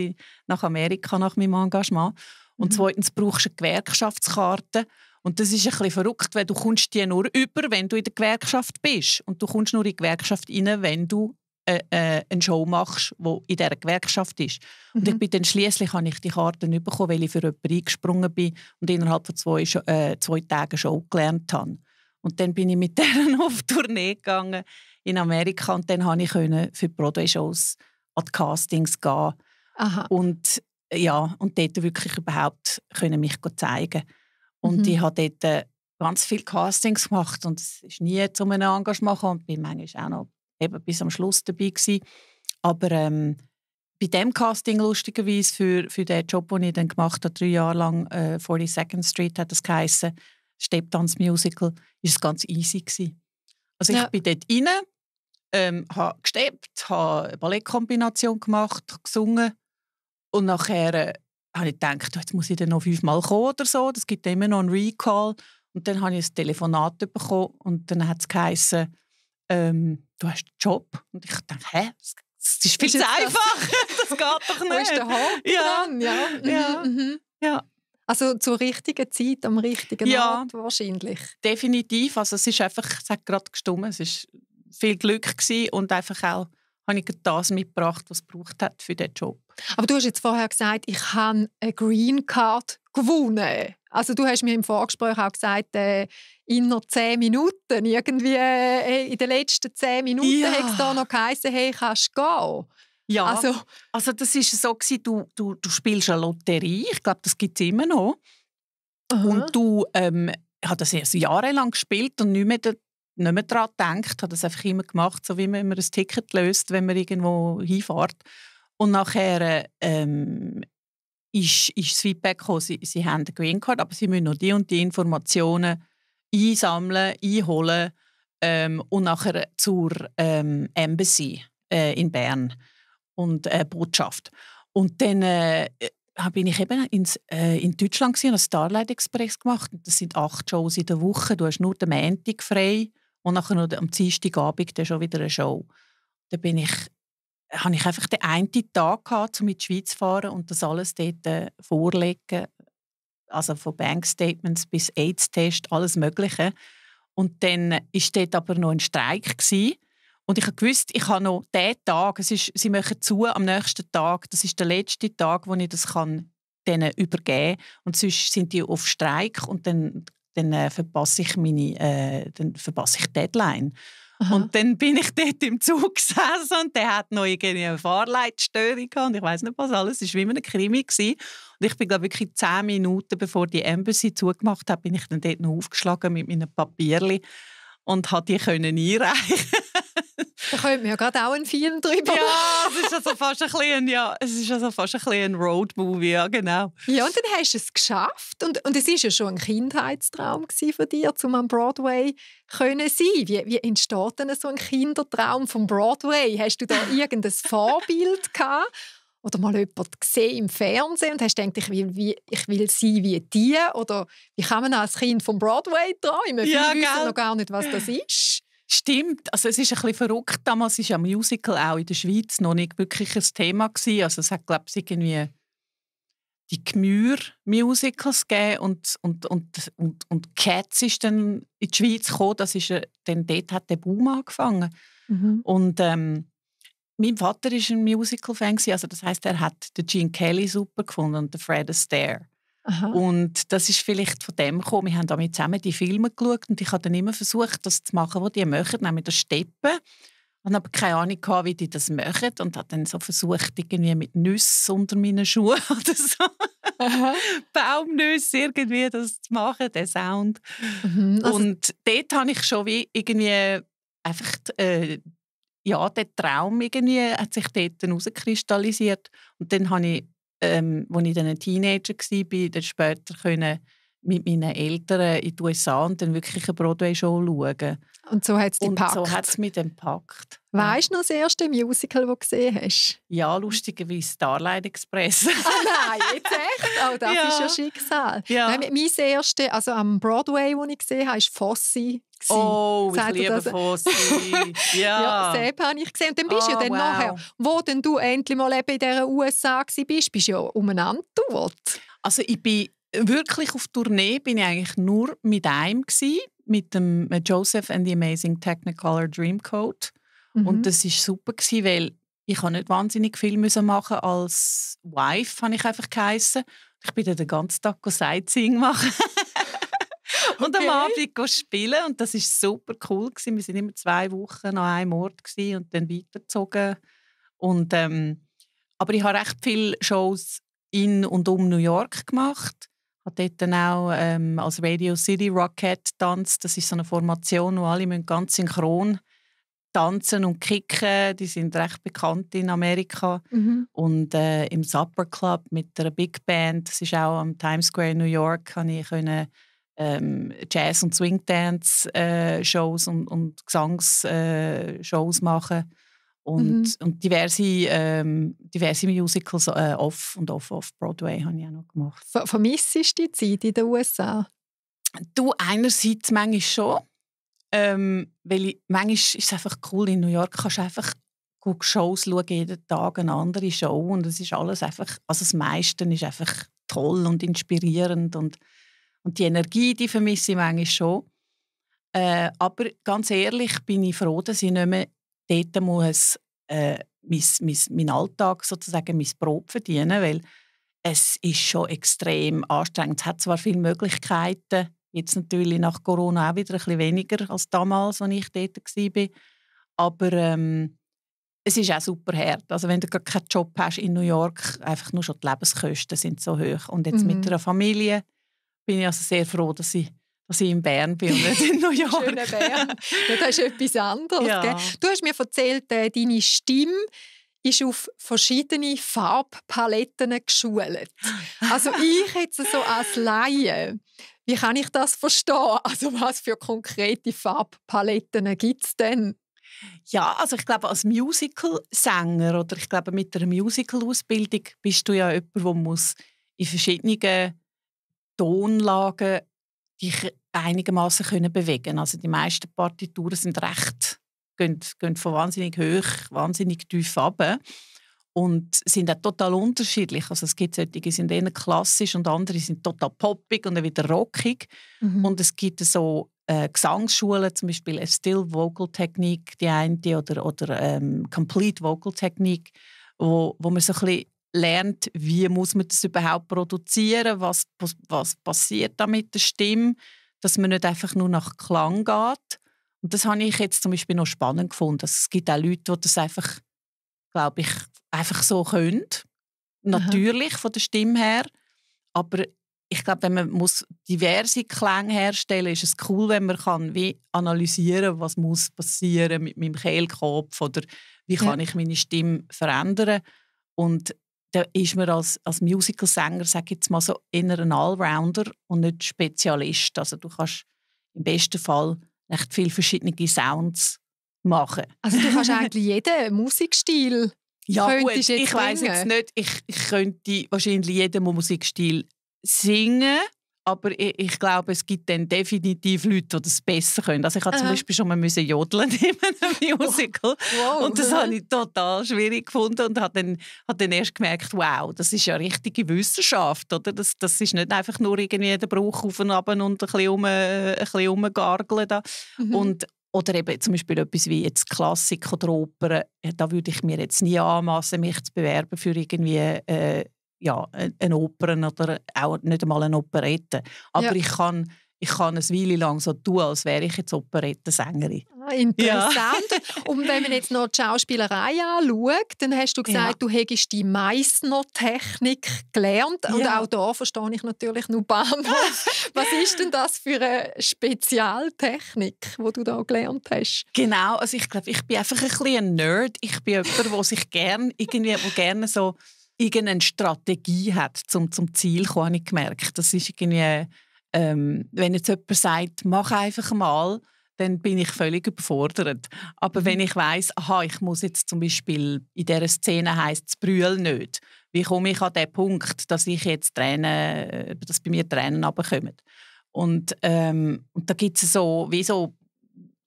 nach Amerika nach meinem Engagement. Und mhm. zweitens brauchst du eine Gewerkschaftskarte. Und das ist ein bisschen verrückt, weil du kommst die nur über, wenn du in der Gewerkschaft bist. Und du kommst nur in die Gewerkschaft rein, wenn du äh, äh, eine Show machst, die in dieser Gewerkschaft ist. Und ich mhm. bin dann schliesslich habe ich die Karte nicht bekommen, weil ich für jemanden eingesprungen bin und innerhalb von zwei, äh, zwei Tagen Show gelernt habe. Und dann bin ich mit <laughs> denen auf Tournee gegangen in Amerika und dann konnte ich für Broadway-Shows an die Castings gehen. Aha. Und ja, und dort wirklich überhaupt können mich zeigen Und mhm. ich habe dort äh, ganz viele Castings gemacht und es ist nie zu einem Engagement gekommen. Ich war manchmal auch noch eben bis am Schluss dabei gewesen. Aber ähm, bei dem Casting lustigerweise für, für den Job, den ich dann gemacht habe, drei Jahre lang, äh, 42nd Street hat das geheissen, Stepptanz-Musical, war es ganz easy gewesen. Also ja. ich bin dort rein, ähm, habe gesteppt, habe Ballettkombination gemacht, gesungen, und nachher äh, habe ich gedacht, jetzt muss ich dann noch fünfmal kommen oder so. Das gibt immer noch einen Recall. Und dann habe ich ein Telefonat bekommen und dann hat es geheißen, ähm, du hast einen Job. Und ich dachte, hä? Das ist viel zu einfach. Das? <laughs> das geht doch nicht. <laughs> Du ist der Haken ja. dran? Ja. Ja. Mhm, mhm. ja. Also zur richtigen Zeit, am richtigen ja. Ort wahrscheinlich. Definitiv. Also es ist einfach, es hat gerade gestummt. Es war viel Glück und einfach auch habe ich das mitgebracht, was es hat für diesen Job. Aber du hast jetzt vorher gesagt, ich habe eine Green Card gewonnen. Also du hast mir im Vorgespräch auch gesagt, äh, innerhalb zehn Minuten, irgendwie äh, in den letzten zehn Minuten ja. hat es da noch geheißen, hey, kannst du gehen. Ja, also, also das war so, du, du, du spielst eine Lotterie, ich glaube, das gibt es immer noch. Aha. Und du, ähm, ich habe das erst jahrelang gespielt und nicht mehr nicht mehr daran gedacht, habe das einfach immer gemacht, so wie man immer ein Ticket löst, wenn man irgendwo hinfährt. Und nachher ähm, ist, ist das Feedback gekommen, sie, sie haben eine Green Card, aber sie müssen noch die und die Informationen einsammeln, einholen ähm, und nachher zur ähm, Embassy äh, in Bern und äh, Botschaft. Und dann äh, bin ich eben ins, äh, in Deutschland und habe Starlight Express gemacht. Das sind acht Shows in der Woche. Du hast nur den Montag frei und nachher noch am Dienstagabend dann schon wieder eine Show. Da bin ich, habe ich einfach den einen Tag gehabt, um in die Schweiz zu fahren und das alles dort äh, vorlegen, also von Bankstatements bis AIDS-Test, alles Mögliche. Und dann war dort aber noch ein Streik gewesen. Und ich wusste, ich habe noch diesen Tag, es ist, sie machen zu am nächsten Tag, das ist der letzte Tag, wo ich das kann denen übergeben kann. Und sonst sind die auf Streik und dann dann äh, verpasse ich meine, äh, dann verpasse ich Deadline. Aha. Und dann bin ich <laughs> dort im Zug gesessen und der hat noch eine Fahrleitstörung und ich weiß nicht was alles. Es war wie ein Krimi. Gewesen. Und ich bin glaube wirklich zehn Minuten bevor die Embassy zugemacht hat, bin ich dann dort noch aufgeschlagen mit meinen Papierchen und konnte die einreichen. <laughs> Da könnte man ja gerade auch einen Film drüber Ja, es ist also fast ein bisschen, ja, es ist also fast ein, bisschen ein Roadmovie, ja, genau. Ja, und dann hast du es geschafft. Und, und es war ja schon ein Kindheitstraum von dir, um am Broadway können sein. Wie, wie entsteht denn so ein Kindertraum vom Broadway? Hast du da <laughs> irgendein Vorbild gehabt? Oder mal jemanden gesehen im Fernsehen und hast gedacht, ich will, wie, ich will sein wie die? Oder wie kann man als Kind vom Broadway träumen? Ja, Viele wissen noch gar nicht, was das ist. Stimmt, also es ist ein bisschen verrückt. Damals war ja Musical auch in der Schweiz noch nicht wirklich ein Thema. Gewesen. Also es hat, glaube ich, irgendwie die Gmür-Musicals gegeben und, und, und, und, und Cats ist dann in die Schweiz gekommen. Das ist, dann dort hat der Boom angefangen. Mhm. Und ähm, mein Vater war ein Musical-Fan, also das heißt, er hat den Gene Kelly super gefunden und den Fred Astaire. Aha. Und das ist vielleicht von dem gekommen. Wir haben damit zusammen die Filme geschaut und ich habe dann immer versucht, das zu machen, was die möchten, nämlich das Steppen. hatte aber keine Ahnung wie die das machen und habe dann so versucht, irgendwie mit Nüssen unter meinen Schuhen <laughs> oder so. Baumnüsse irgendwie das zu machen, den Sound. Mhm, also und dort habe ich schon wie irgendwie einfach äh, ja, der Traum irgendwie hat sich dort herauskristallisiert. Und dann habe ich ähm, als ich dann ein Teenager war, dann später können mit meinen Eltern in die USA und dann wirklich eine Broadway-Show schauen. Und so hat es dich gepackt? so hat es mich dann gepackt. Weißt du noch das erste Musical, das du gesehen hast? Ja, lustigerweise Starlight Express. <laughs> ah nein, jetzt echt? Oh, das ja. ist ja Schicksal. Ja. Nein, mein erstes, also am Broadway, das ich gesehen habe, war Fossi. Oh, Sagt ich liebe Fossi. <laughs> ja. ja, Sepp habe ich gesehen. Und dann bist du oh, ja ah, dann wow. nachher, wo denn du endlich mal eben in den USA warst, bist du ja umeinander Also ich bin wirklich auf Tournee bin ich eigentlich nur mit einem gewesen, mit dem Joseph and the Amazing Technicolor Dreamcoat. Mhm. Und das ist super gewesen, weil ich habe nicht wahnsinnig viel müssen machen als Wife, habe ich einfach geheissen. Ich bin dann den ganzen Tag Sightseeing machen. <laughs> und am Abend spielen und das ist super cool gewesen. Wir sind immer zwei Wochen an einem Ort und dann weitergezogen und ähm, aber ich habe recht viele Shows in und um New York gemacht hat dort dann auch ähm, als Radio City Rocket tanzt. Das ist so eine Formation, wo alle müssen ganz synchron tanzen und kicken. Die sind recht bekannt in Amerika. Mhm. Und äh, im Supper Club mit einer Big Band, das ist auch am Times Square in New York, kann ich können, ähm, Jazz- und Swing-Dance-Shows äh, und, und Gesangsshows äh, machen. Mhm. und, mhm. und diverse, ähm, diverse Musicals äh, off und off off Broadway habe ich auch noch gemacht. Ver vermisst du die Zeit in den USA? Du einerseits manchmal schon, ähm, weil ich, manchmal ist es einfach cool in New York kannst du einfach guck Shows schauen jeden Tag eine andere Show und es ist alles einfach also das meiste ist einfach toll und inspirierend und und die Energie die vermisse ich manchmal schon. Äh, aber ganz ehrlich bin ich froh, dass ich nicht mehr dort muss äh, mein, mein, mein Alltag sozusagen mein Brot verdienen, weil es ist schon extrem anstrengend. Es hat zwar viele Möglichkeiten, jetzt natürlich nach Corona auch wieder ein bisschen weniger als damals, als ich dort war, aber ähm, es ist auch super hart. Also wenn du gar keinen Job hast in New York, einfach nur schon die Lebenskosten sind so hoch. Und jetzt mhm. mit einer Familie bin ich also sehr froh, dass ich dass ich in Bern bin und nicht in New <laughs> York. Bern. Ja, das ist etwas anderes. Ja. Du hast mir erzählt, äh, deine Stimme ist auf verschiedene Farbpaletten geschult. Also ich jetzt so als Laie, wie kann ich das verstehen? Also was für konkrete Farbpaletten gibt es denn? Ja, also ich glaube, als Musical-Sänger oder ich glaube, mit der Musical-Ausbildung bist du ja jemand, der muss in verschiedenen Tonlagen dich einigermaßen können bewegen. Also die meisten Partituren sind recht, gehen, gehen von wahnsinnig hoch, wahnsinnig tief runter und sind auch total unterschiedlich. Also es gibt solche, die sind eher klassisch und andere sind total poppig und dann wieder rockig. Mhm. Und es gibt so äh, Gesangsschulen, zum Beispiel eine Still Vocal Technik, die eine oder, oder ähm, Complete Vocal Technik, wo, wo man so ein bisschen lernt, wie muss man das überhaupt produzieren, was, was, was passiert da mit der Stimme dass man nicht einfach nur nach Klang geht. Und das habe ich jetzt zum Beispiel noch spannend gefunden. Es gibt auch Leute, die das einfach, glaube ich, einfach so können. Natürlich Aha. von der Stimme her. Aber ich glaube, wenn man muss diverse Klänge herstellen muss, ist es cool, wenn man kann wie analysieren kann, was muss passieren mit meinem Kehlkopf oder wie kann ja. ich meine Stimme verändern. Und da ist man als, als Musical-Sänger, sag jetzt mal so, eher ein Allrounder und nicht Spezialist. Also du kannst im besten Fall recht viele verschiedene Sounds machen. Also du kannst eigentlich jeden <laughs> Musikstil. Ja gut, ich weiß jetzt nicht, ich, ich könnte wahrscheinlich jeden Musikstil singen aber ich, ich, glaube, es gibt dann definitiv Leute, die das besser können. Also ich habe zum Aha. Beispiel schon mal müssen jodeln in einem <laughs> oh, Musical. Wow. Und das habe ich total schwierig gefunden und habe dann, habe dann erst gemerkt, wow, das ist ja richtige Wissenschaft. Oder? Das, das ist nicht einfach nur irgendwie der Bruch auf und ab und ein bisschen, um, ein bisschen rumgargeln. Da. Mhm. Und, oder eben zum Beispiel etwas wie jetzt Klassik oder Oper, äh, da würde ich mir jetzt nie anmassen, mich zu bewerben für irgendwie äh, ja, äh, eine Oper oder auch nicht einmal eine Operette. Aber ja. ich kann ich kann eine Weile lang so tun, als wäre ich jetzt Operettensängerin. Ah, interessant. Ja. und wenn man jetzt noch die Schauspielerei anschaut, dann hast du gesagt, ja. du hättest die Meissner-Technik gelernt. Ja. Und auch da verstehe ich natürlich nur Bahnhof. <laughs> Was ist denn das für eine Spezialtechnik, die du da gelernt hast? Genau, also ich glaube, ich bin einfach ein bisschen ein Nerd. Ich bin jemand, der sich gerne, irgendwie, gerne so irgendeine Strategie hat, um zum Ziel zu kommen, habe ich gemerkt. Das ist irgendwie, ähm, wenn jetzt jemand sagt, mach einfach mal, dann bin ich völlig überfordert. Aber mhm. wenn ich weiß, aha, ich muss jetzt zum Beispiel in dieser Szene heisst es brüll nicht. Wie komme ich an den Punkt, dass ich jetzt Tränen, äh, dass bei mir Tränen abkommen? Und, ähm, und da gibt es so, wie so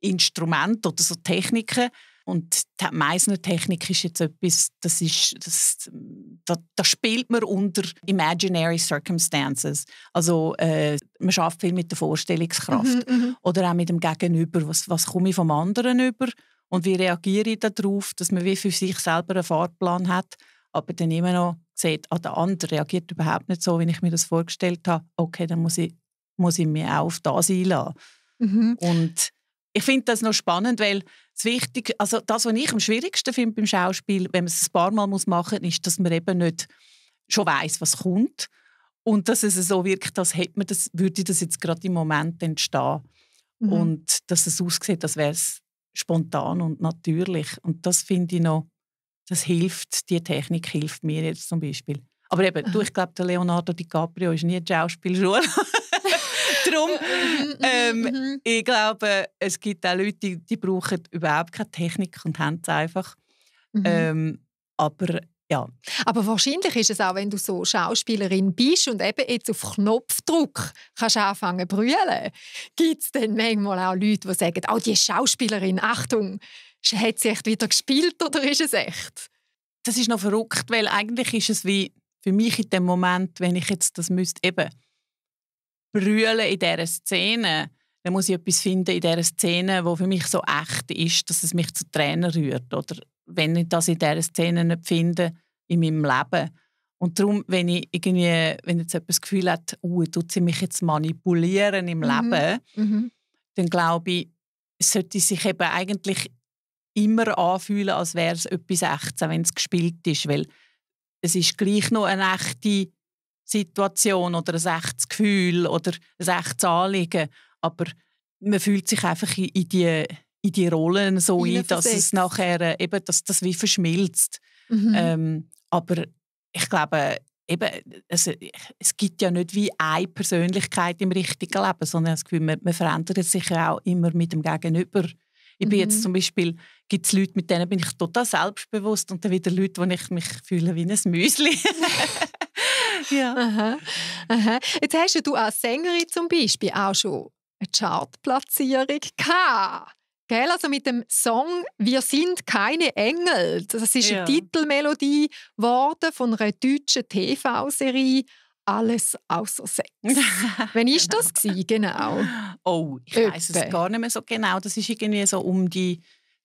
Instrumente oder so Techniken, und die Meisner-Technik ist jetzt etwas, das ist, das, da, da, spielt man unter imaginary circumstances. Also äh, man schafft viel mit der Vorstellungskraft mhm, mhm, oder auch mit dem Gegenüber. Was, was komme ich vom anderen über und wie reagiere ich darauf, dass man wie für sich selber einen Fahrplan hat, aber dann immer noch sieht, ah, der andere reagiert überhaupt nicht so, wie ich mir das vorgestellt habe. Okay, dann muss ich, muss ich mich auch auf das einlassen. Mhm. Und ich finde das noch spannend, weil das Wichtige, also das, was ich am schwierigsten finde beim Schauspiel, wenn man es ein paar Mal machen muss, ist, dass man eben nicht schon weiß, was kommt und dass es so wirkt, als hätte man das, würde das jetzt gerade im Moment entstehen mhm. und dass es aussieht, als wäre es spontan und natürlich und das finde ich noch, das hilft, die Technik hilft mir jetzt zum Beispiel. Aber eben, du, ah. ich glaube, der Leonardo DiCaprio ist nie die Schauspielschule. <laughs> Darum, <laughs> mhm, mhm, mhm, ähm, ich glaube, es gibt auch Leute, die, brauchen überhaupt keine Technik und haben es einfach. Ähm, aber ja. Aber wahrscheinlich ist es auch, wenn du so Schauspielerin bist und eben jetzt auf Knopfdruck kannst anfangen zu brüllen, gibt es dann manchmal auch Leute, die sagen, oh, die Schauspielerin, Achtung, hat sie echt wieder gespielt oder ist es echt? Das ist noch verrückt, weil eigentlich ist es wie für mich in dem Moment, wenn ich jetzt das müsste, eben, brüllen in dieser Szene, dann muss ich etwas finden in dieser Szene, wo für mich so echt ist, dass es mich zu Tränen rührt. Oder wenn ich das in dieser Szene nicht finde, in meinem Leben. Und darum, wenn ich irgendwie, wenn jetzt jemand das Gefühl hat, uh, tut sie mich jetzt manipulieren im mhm. Leben, mhm. dann glaube ich, sollte sich eben eigentlich immer anfühlen, als wäre es etwas Echtes, wenn es gespielt ist. Weil es ist gleich noch eine echte Situation oder ein echtes Gefühl oder ein echtes Anliegen. Aber man fühlt sich einfach in, die, in die Rollen so ein, dass es nachher äh, eben, dass das wie verschmilzt. Mhm. Ähm, aber ich glaube, eben, also, es gibt ja nicht wie eine Persönlichkeit im richtigen Leben, sondern das Gefühl, man, man verändert sich ja auch immer mit dem Gegenüber. Ich bin mhm. jetzt zum Beispiel, gibt es Leute, mit denen bin ich total selbstbewusst und dann wieder Leute, wo ich mich fühle wie ein Müsli. <laughs> <laughs> ja. Aha. Aha. Jetzt hast du als Sängerin zum Beispiel auch schon eine Chartplatzierung gehabt. Gell? Also mit dem Song «Wir sind keine Engel». Das ist ja. eine Titelmelodie geworden von einer deutschen TV-Serie alles außer Sex. <laughs> Wann ist genau. das genau? Oh, ich weiß es gar nicht mehr so genau. Das ist irgendwie so um die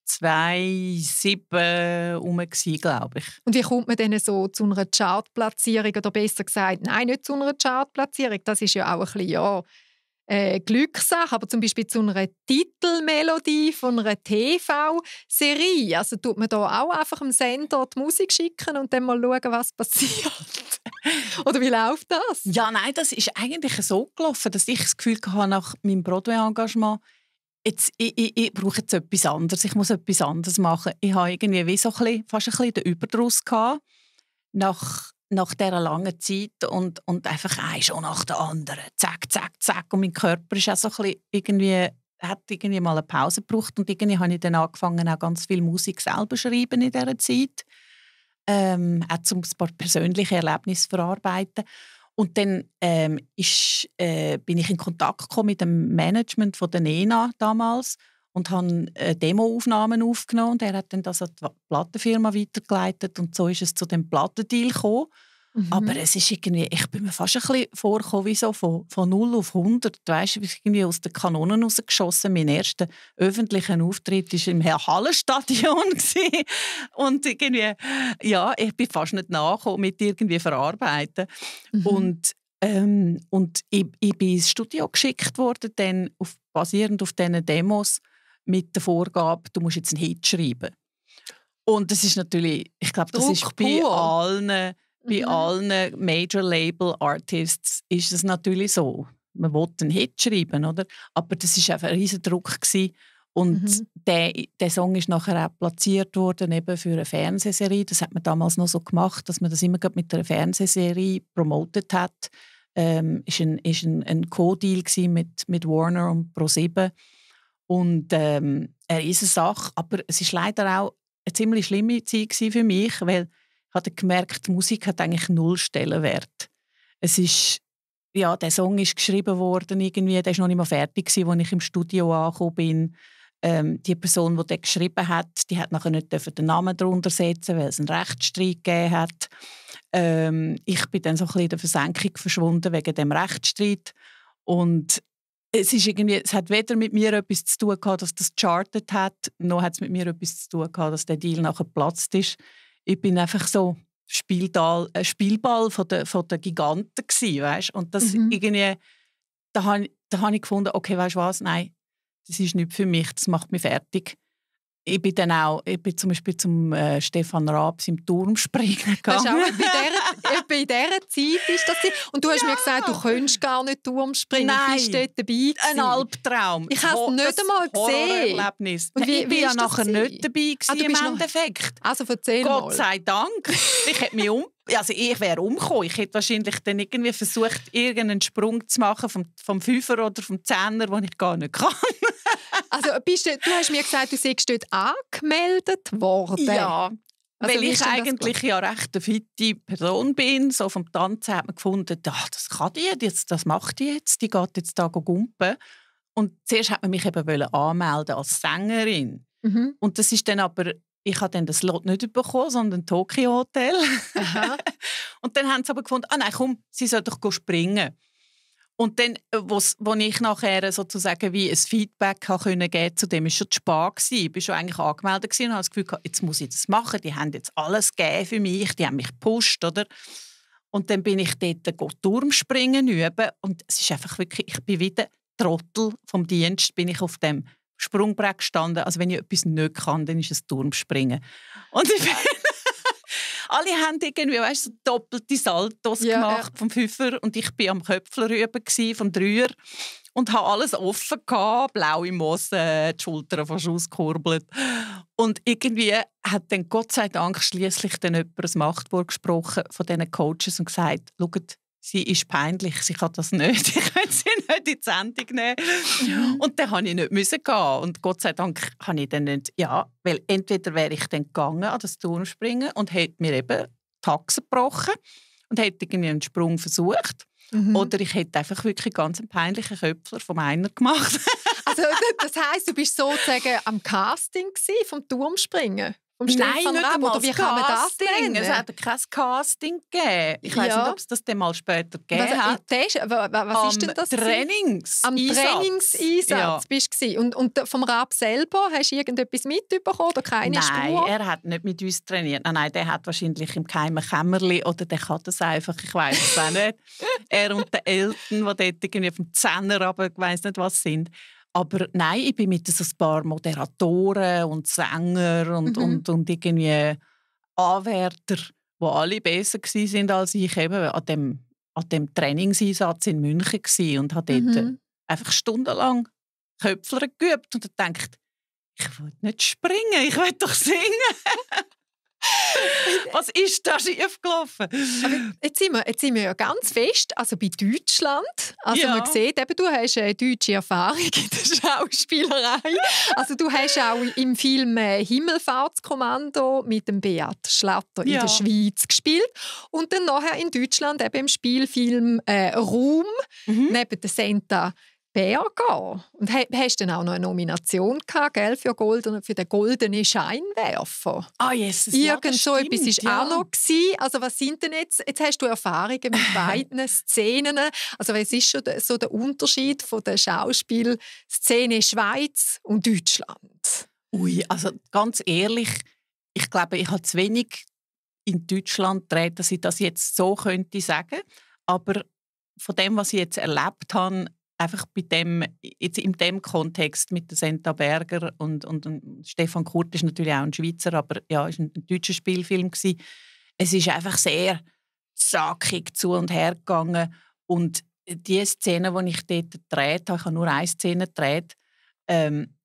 2007 rum, glaube ich. Und wie kommt man denn so zu einer Chartplatzierung oder besser gesagt, nein, nicht zu einer Chartplatzierung, das ist ja auch ein bisschen, ja, äh, Glückssache, aber zum Beispiel zu einer Titelmelodie von einer TV-Serie. Also tut man da auch einfach dem Sender die Musik schicken und dann mal schauen, was <laughs> passiert. Oder wie läuft das? Ja, nein, das ist eigentlich so gelaufen, dass ich das Gefühl hatte, nach meinem Broadway-Engagement, jetzt, ich, ich, ich brauche jetzt etwas anderes, ich muss etwas anderes machen. Ich hatte irgendwie wie so ein bisschen, fast ein bisschen den Überdruss gehabt nach, nach dieser langen Zeit und, und einfach ein schon nach der anderen. Zack, zack, zack. Und mein Körper ist auch so ein bisschen irgendwie hat irgendwie mal eine Pause gebraucht und irgendwie habe ich dann angefangen, auch ganz viel Musik selber schreiben in dieser Zeit. Ähm, auch um ein paar persönliche Erlebnisse zu verarbeiten. Und dann ähm, ist, äh, bin ich in Kontakt gekommen mit dem Management von der Nena damals und habe äh, Demoaufnahmen aufgenommen und er hat dann das an die Plattenfirma weitergeleitet und so ist es zu dem Plattendeal gekommen. Mhm. Aber es ist irgendwie, ich bin mir fast ein bisschen vorgekommen, wie so von, von 0 auf 100. Weißt du, irgendwie aus den Kanonen rausgeschossen. Mein erster öffentlicher Auftritt war im Hallenstadion. <laughs> und irgendwie, ja, ich bin fast nicht nachgekommen mit irgendwie verarbeiten. Mhm. Und ähm, und ich, ich bin ins Studio geschickt worden, dann auf, basierend auf diesen Demos mit der Vorgabe, du musst jetzt einen Hit schreiben. Und das ist natürlich, ich glaube, das Druck ist bei pur. allen bei mhm. allen Major-Label-Artists ist es natürlich so. Man wollte einen Hit schreiben, oder? Aber das war einfach ein riesiger Druck Und mhm. der, der Song ist nachher auch platziert worden eben für eine Fernsehserie. Das hat man damals noch so gemacht, dass man das immer mit einer Fernsehserie promotet hat. Ähm, war ein, ein, ein Co-Deal mit, mit Warner und Pro7. Und ähm, eine riesige Sache. Aber es war leider auch eine ziemlich schlimme Zeit für mich, weil hat er gemerkt, die Musik hat eigentlich null Stellenwert. Es ist ja, der Song ist geschrieben worden irgendwie, der ist noch nicht mal fertig gewesen, als ich im Studio angekommen bin. Ähm, die Person, die den geschrieben hat, die hat nachher nicht den Namen darunter setzen, weil es einen Rechtsstreit gegeben hat. Ähm, ich bin dann so ein bisschen in der Versenkung verschwunden wegen dem Rechtsstreit und es, ist irgendwie, es hat weder mit mir etwas zu tun gehabt, dass das chartet hat, noch hat es mit mir etwas zu tun gehabt, dass der Deal nachher geplatzt ist ich bin einfach so ein äh, Spielball von der, von der Giganten gewesen, weißt? Und das mhm. irgendwie, da habe da hab ich gefunden, okay, weißt du was, nein, das ist nicht für mich, das macht mich fertig ich bin dann auch, ich bin zum Beispiel zum äh, Stefan Raab im Turm springen <laughs> gegangen. Auch, bei dieser, Zeit ist das und du hast ja. mir gesagt, du könntest gar nicht Turm springen, Nein. bist dort dabei ein Albtraum. Ich habe es nicht einmal gesehen. Und wie, ich war nachher sie? nicht dabei gewesen, ah, im noch... Endeffekt. Also erzähl Gott mal. sei Dank. ich hätte mich um also ich wäre umgekommen. Ich hätte wahrscheinlich dann irgendwie versucht, irgendeinen Sprung zu machen vom, vom Fünfer oder vom Zehner, den ich gar nicht kann. Also bist du, du hast mir gesagt, du seist dort angemeldet worden. Ja. Also, weil ich eigentlich ja recht eine fitte Person bin, so vom Tanzen hat man gefunden, ach, das kann die jetzt, das macht die jetzt, die geht jetzt da gumpen. Und zuerst hat man mich eben anmelden als Sängerin. Mhm. Und das ist dann aber ich habe dann das Lot nicht bekommen, sondern ein Tokio Hotel. <laughs> und dann haben sie aber gefunden, ah nein, komm, sie soll doch springen. Und dann, äh, was, wo ich nachher sozusagen wie ein Feedback können geben zu dem, ist schon zu spät Ich war schon eigentlich angemeldet und habe das Gefühl gehabt, jetzt muss ich das machen. Die haben jetzt alles gegeben für mich, die haben mich gepusht, oder? Und dann bin ich dort Turmspringen üben und es ist einfach wirklich, ich bin wieder Trottel vom Dienst, bin ich auf dem Sprungbrett gestanden. Also wenn ich etwas nicht kann, dann ist es Turmspringen. Und ich bin <laughs> alle haben irgendwie, weißt, so doppelte Saltos ja, gemacht ja. vom Fünfer und ich bin am Köpfler rüber gsi vom Dreier und habe alles offen gehabt, blaue Mosse, die Schultern fast ausgekurbelt. Und irgendwie hat dann Gott sei Dank schließlich dann jemand das Machtwort gesprochen von diesen Coaches und gesagt, schaut, sie ist peinlich, sie kann das nicht, <laughs> ich könnte sie nicht in die Sendung nehmen. Mhm. Und dann musste ich nicht müssen gehen. Und Gott sei Dank habe ich dann nicht, ja, weil entweder wäre ich dann gegangen an das Turmspringen und hätte mir eben die Haxen gebrochen und hätte irgendwie einen Sprung versucht. Mhm. Oder ich hätte einfach wirklich ganz einen peinlichen Köpfler von einer gemacht. <laughs> also das heisst, du bist sozusagen am Casting vom Turmspringen? um Nein, nicht, Ramos. oder wie kann man das denn? Es hat kein Casting gegeben. Ich weiß nicht, ob es das dann mal später gegeben was, äh, hat. was Am ist denn das? Trainings Am Trainingseinsatz ja. bist du und, und vom Rab selber, hast du irgendetwas mitbekommen oder keine Nein, Spur? er hat nicht mit uns trainiert. Nein, der hat wahrscheinlich im geheimen Kämmerli oder der kann das einfach, ich weiß es auch nicht. <laughs> er und die Eltern, die dort irgendwie dem Zehner aber ich weiss nicht was sind. Aber nein, ich bin mit so ein paar Moderatoren und Sängern und, mhm. und, und irgendwie Anwärter, die alle besser waren als ich, eben an dem, an dem Trainingseinsatz in München war und habe dort mhm. einfach stundenlang Köpfler geübt und gedacht, ich will nicht springen, ich will doch singen. <laughs> <laughs> Was ist da schiefgelaufen? Aber jetzt, sind wir, jetzt sind wir ja ganz fest, also bei Deutschland. Also ja. man sieht, eben, du hast eine äh, deutsche Erfahrung in der <laughs> Schauspielerei. Also du hast auch im Film äh, «Himmelfahrtskommando» mit dem Beat Schlatter ja. in der Schweiz gespielt. Und dann nachher in Deutschland eben im Spielfilm äh, «Ruhm» mhm. neben der Senta Berger. Und hast dann auch noch eine Nomination gehabt, gell, für, Golden, für den goldenen Scheinwerfer? Ah, yes, Jesus. Irgend ja, so stimmt, etwas war ja. auch noch. Gewesen. Also, was sind denn jetzt? Jetzt hast du Erfahrungen mit <laughs> beiden Szenen. Also, was ist schon so der Unterschied von der Schauspielszene Schweiz und Deutschland? Ui, also ganz ehrlich, ich glaube, ich habe zu wenig in Deutschland gedreht, dass ich das jetzt so könnte sagen. Aber von dem, was ich jetzt erlebt habe, einfach bei dem, jetzt in dem Kontext mit Senta Berger und, und, und, Stefan Kurt ist natürlich auch ein Schweizer, aber ja, ist ein, ein deutscher Spielfilm gewesen. Es ist einfach sehr sackig zu und her gegangen und die Szene, die ich dort gedreht habe, ich habe nur eine Szene gedreht, ähm,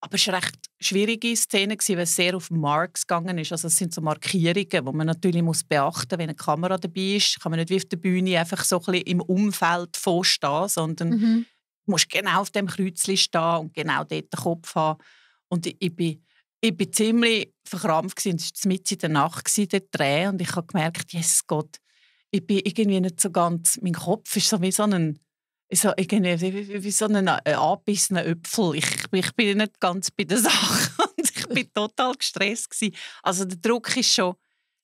aber es ist recht schwierige Szene weil es sehr auf Marks gegangen ist. Also es sind so Markierungen, die man natürlich muss beachten, wenn eine Kamera dabei ist, kann man nicht wie auf der Bühne einfach so ein bisschen im Umfeld vorstehen, sondern mhm. musst genau auf dem Kreuzli stehen und genau dort den Kopf haben. Und ich, ich bin ich bin ziemlich verkrampft Es war mitten in der Nacht der Dreh und ich habe gemerkt, Jesus Gott, ich bin irgendwie nicht so ganz, mein Kopf ist so wie so ein so, irgendwie, wie so ein äh, angebissener Äpfel. Ich, ich bin nicht ganz bei der <laughs> Sache und ich war total gestresst. Gewesen. Also der Druck ist schon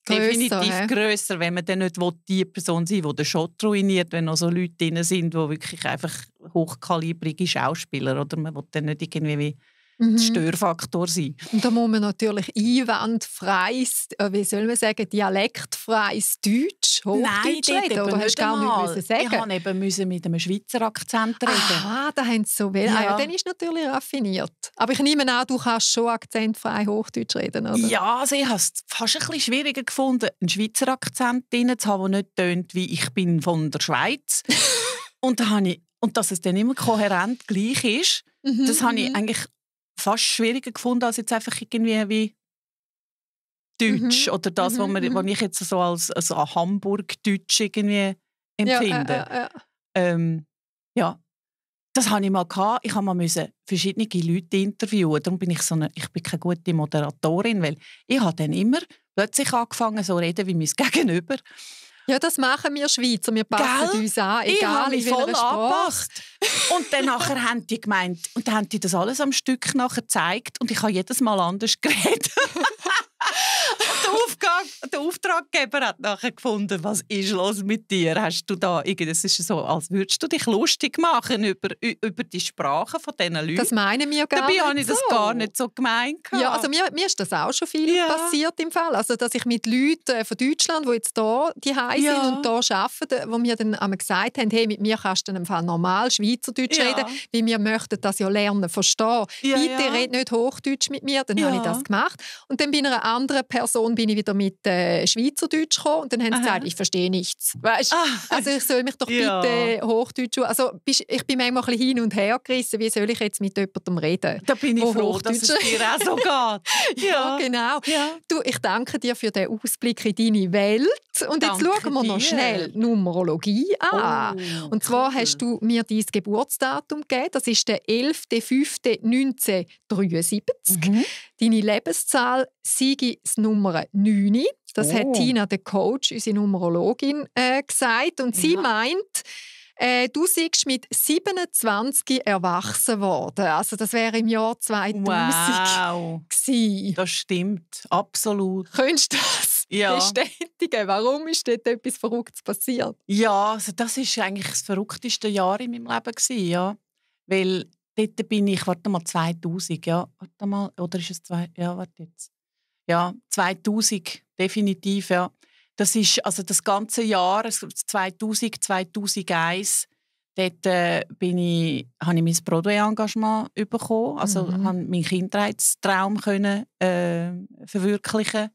definitiv he? grösser, wenn man dann nicht die Person sein will, die den Shot ruiniert, wenn noch so Leute drin sind, die wirklich einfach hochkalibrige Schauspieler oder man will dann nicht irgendwie mhm. Störfaktor sein. Und da muss man natürlich einwandfreies, äh, wie soll man sagen, dialektfreies Deutsch, Hochdeutsch Nein, reden. Oder hast du gar nicht müssen sagen? Ich musste eben mit einem Schweizer Akzent reden. Ah, da haben sie so will. Ah ja. Ah, ja, dann ist natürlich raffiniert. Aber ich nehme an, du kannst schon akzentfrei Hochdeutsch reden, oder? Ja, also ich habe es fast ein bisschen schwieriger gefunden, einen Schweizer Akzent drin zu haben, der nicht tönt wie «ich bin von der Schweiz». <laughs> und da habe ich und dass es dann immer kohärent gleich ist, mhm, das habe ich mhm. eigentlich fast schwieriger gefunden als jetzt einfach irgendwie wie Deutsch mhm. oder das, mhm. was man, mhm. was ich jetzt so als, als Hamburg-Deutsch irgendwie empfinde. Ja, äh, äh, ähm, ja. Das hatte ich mal. Ich musste verschiedene Leute interviewen. Darum bin ich, so eine, ich bin keine gute Moderatorin, weil ich habe dann immer plötzlich angefangen so reden wie mein Gegenüber. Ja, das machen wir Schweizer. Wir passen Gell? uns an, egal ich in welcher voll angepasst. und dann nachher <laughs> haben die gemeint, und dann haben die das alles am Stück nachher gezeigt und ich habe jedes Mal anders <laughs> geredet der, Auftrag, der Auftraggeber hat nachher gefunden, was ist los mit dir? Hast du da es ist so, als würdest du dich lustig machen über, über die Sprache von diesen Leuten. Das meinen wir gar Dabei nicht habe ich das so. gar nicht so gemeint. Ja, also mir, mir ist das auch schon viel ja. passiert im Fall. Also, dass ich mit Leuten äh, von Deutschland, die jetzt hier die sind ja. und hier arbeiten, äh, wo mir dann einmal gesagt haben, hey, mit mir kannst du im Fall normal Schweizerdeutsch ja. reden, weil wir möchten das ja lernen, verstehen. Bitte red nicht Hochdeutsch mit mir. Dann habe ich das gemacht. Und dann bei einer anderen Person bin ich wieder mit äh, Schweizerdeutsch gekommen und dann haben sie gesagt, ich verstehe nichts. Weißt, ah. Also ich soll mich doch ja. bitte Hochdeutsch... Also ich bin manchmal ein bisschen hin und her gerissen, wie soll ich jetzt mit jemandem reden? Da bin ich froh, dass es dir <laughs> auch so geht. ja, ja, genau. Ja. Du, ich danke dir für den Ausblick in deine Welt. Und danke jetzt schauen wir dir. noch schnell Numerologie an. Oh, und zwar cool. hast du mir dein Geburtsdatum gegeben, das ist der 11.05.1973. Mhm. Deine Lebenszahl sei das Nummer 9. Das oh. hat Tina, der Coach, unsere Numerologin, äh, gesagt. Und sie ja. meint, äh, du siehst mit 27 erwachsen worden. Also das wäre im Jahr 2000 wow. Gewesen. Das stimmt, absolut. Könntest du das ja. bestätigen? Warum ist dort etwas Verrücktes passiert? Ja, also das ist eigentlich das verrückteste Jahr in meinem Leben gewesen, ja. Weil dort bin ich, warte mal, 2000, ja, warte mal, oder ist es 2000? ja, warte jetzt ja, 2000 definitiv, ja. Das ist also das ganze Jahr, 2000, 2001, dort äh, bin ich, habe ich mein Broadway-Engagement bekommen, also mhm. habe meinen Kindheitstraum können, äh, verwirklichen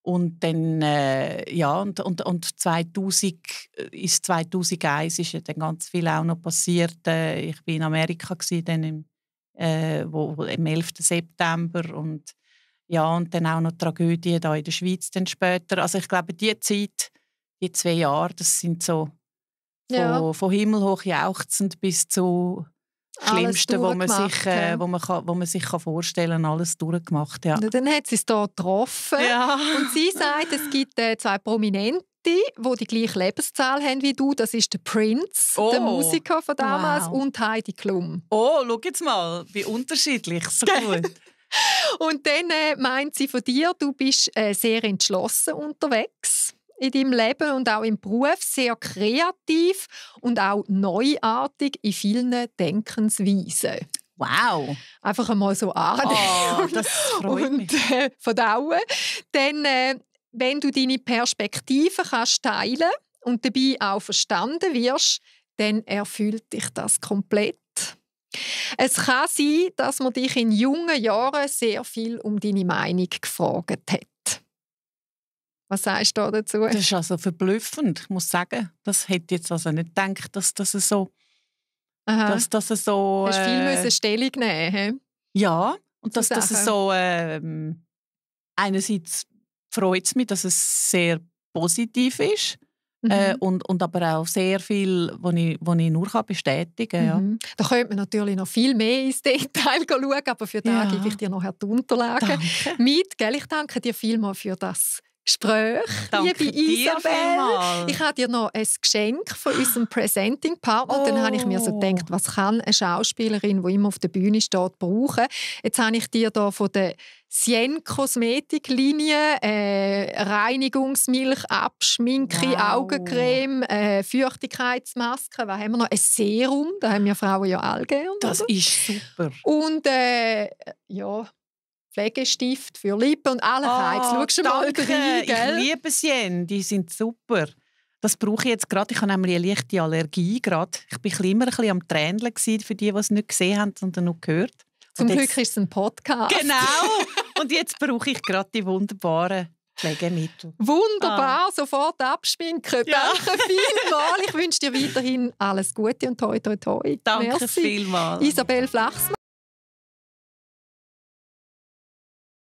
und dann, äh, ja, und, und, und 2000, äh, ist 2001 ist ja dann ganz viel auch noch passiert. Äh, ich war in Amerika, gewesen, dann im, äh, wo, wo, am 11. September und ja, und dann auch noch Tragödien da in der Schweiz dann später. Also ich glaube, die Zeit, die zwei Jahre, das sind so von, ja. von himmelhoch jauchzend bis zu Schlimmsten, wo man, sich, äh, wo, man kann, wo man sich kann vorstellen kann, alles durchgemacht. Ja. dann hat sie es hier getroffen. Ja. Und sie sagt, es gibt äh, zwei Prominente, die die gleiche Lebenszahl haben wie du. Das ist der Prince, oh. der Musiker von damals, wow. und Heidi Klum. Oh, schau jetzt mal, wie unterschiedlich. So <laughs> gut. Und dann äh, meint sie von dir, du bist äh, sehr entschlossen unterwegs in deinem Leben und auch im Beruf, sehr kreativ und auch neuartig in vielen Denkensweisen. Wow. Einfach einmal so annehmen oh, <laughs> und, mich. und äh, verdauen. Dann, äh, wenn du deine Perspektive kannst teilen und dabei auch verstanden wirst, dann erfüllt dich das komplett. Es kann sein, dass man dich in jungen Jahren sehr viel um deine Meinung gefragt hat. Was sagst du dazu? Das ist also verblüffend, ich muss sagen. Das hätte jetzt also nicht gedacht, dass das so... Aha. Dass das so... Hast äh, viel Stellung nehmen he? Ja, und dass das so... Äh, einerseits freut es mich, dass es sehr positiv ist. Äh, mhm. Äh, und, und aber auch sehr viel, was ich, ich nur kann bestätigen kann. Mhm. Da könnte man natürlich noch viel mehr ins Detail <laughs> schauen, aber für da ja. gebe ich dir nachher die Unterlagen danke. mit. Gell? Ich danke dir vielmals für das Gespräch, Danke liebe Isabel. Ich habe dir noch ein Geschenk von unserem Presenting-Partner. Oh. Dann habe ich mir so oh. gedacht, was kann eine Schauspielerin, die immer auf der Bühne steht, brauchen? Jetzt habe ich dir da von der Sien Kosmetiklinie, äh, Reinigungsmilch, Abschminke, wow. Augencreme, äh, Feuchtigkeitsmaske, was haben wir noch? Ein Serum, da haben wir Frauen ja all gern. Das oder? ist super. Und äh, ja, Pflegestift für Lippen und Allenkreis. Ah, oh, Schau mal rein, gell? Ich liebe sie, die sind super. Das brauche ich jetzt gerade. Ich habe nämlich eine leichte Allergie gerade. Ich war immer ein bisschen am Tränen für die, die es nicht gesehen haben, sondern noch gehört. Zum Glück ist es ein Podcast. Genau. <laughs> Und jetzt brauche ich gerade die wunderbaren Pflegemittel. Wunderbar, ah. sofort abschminken. Ja. Danke vielmals. Ich wünsche dir weiterhin alles Gute und toi toi toi. Danke Merci. vielmals. Isabel Flachsmann.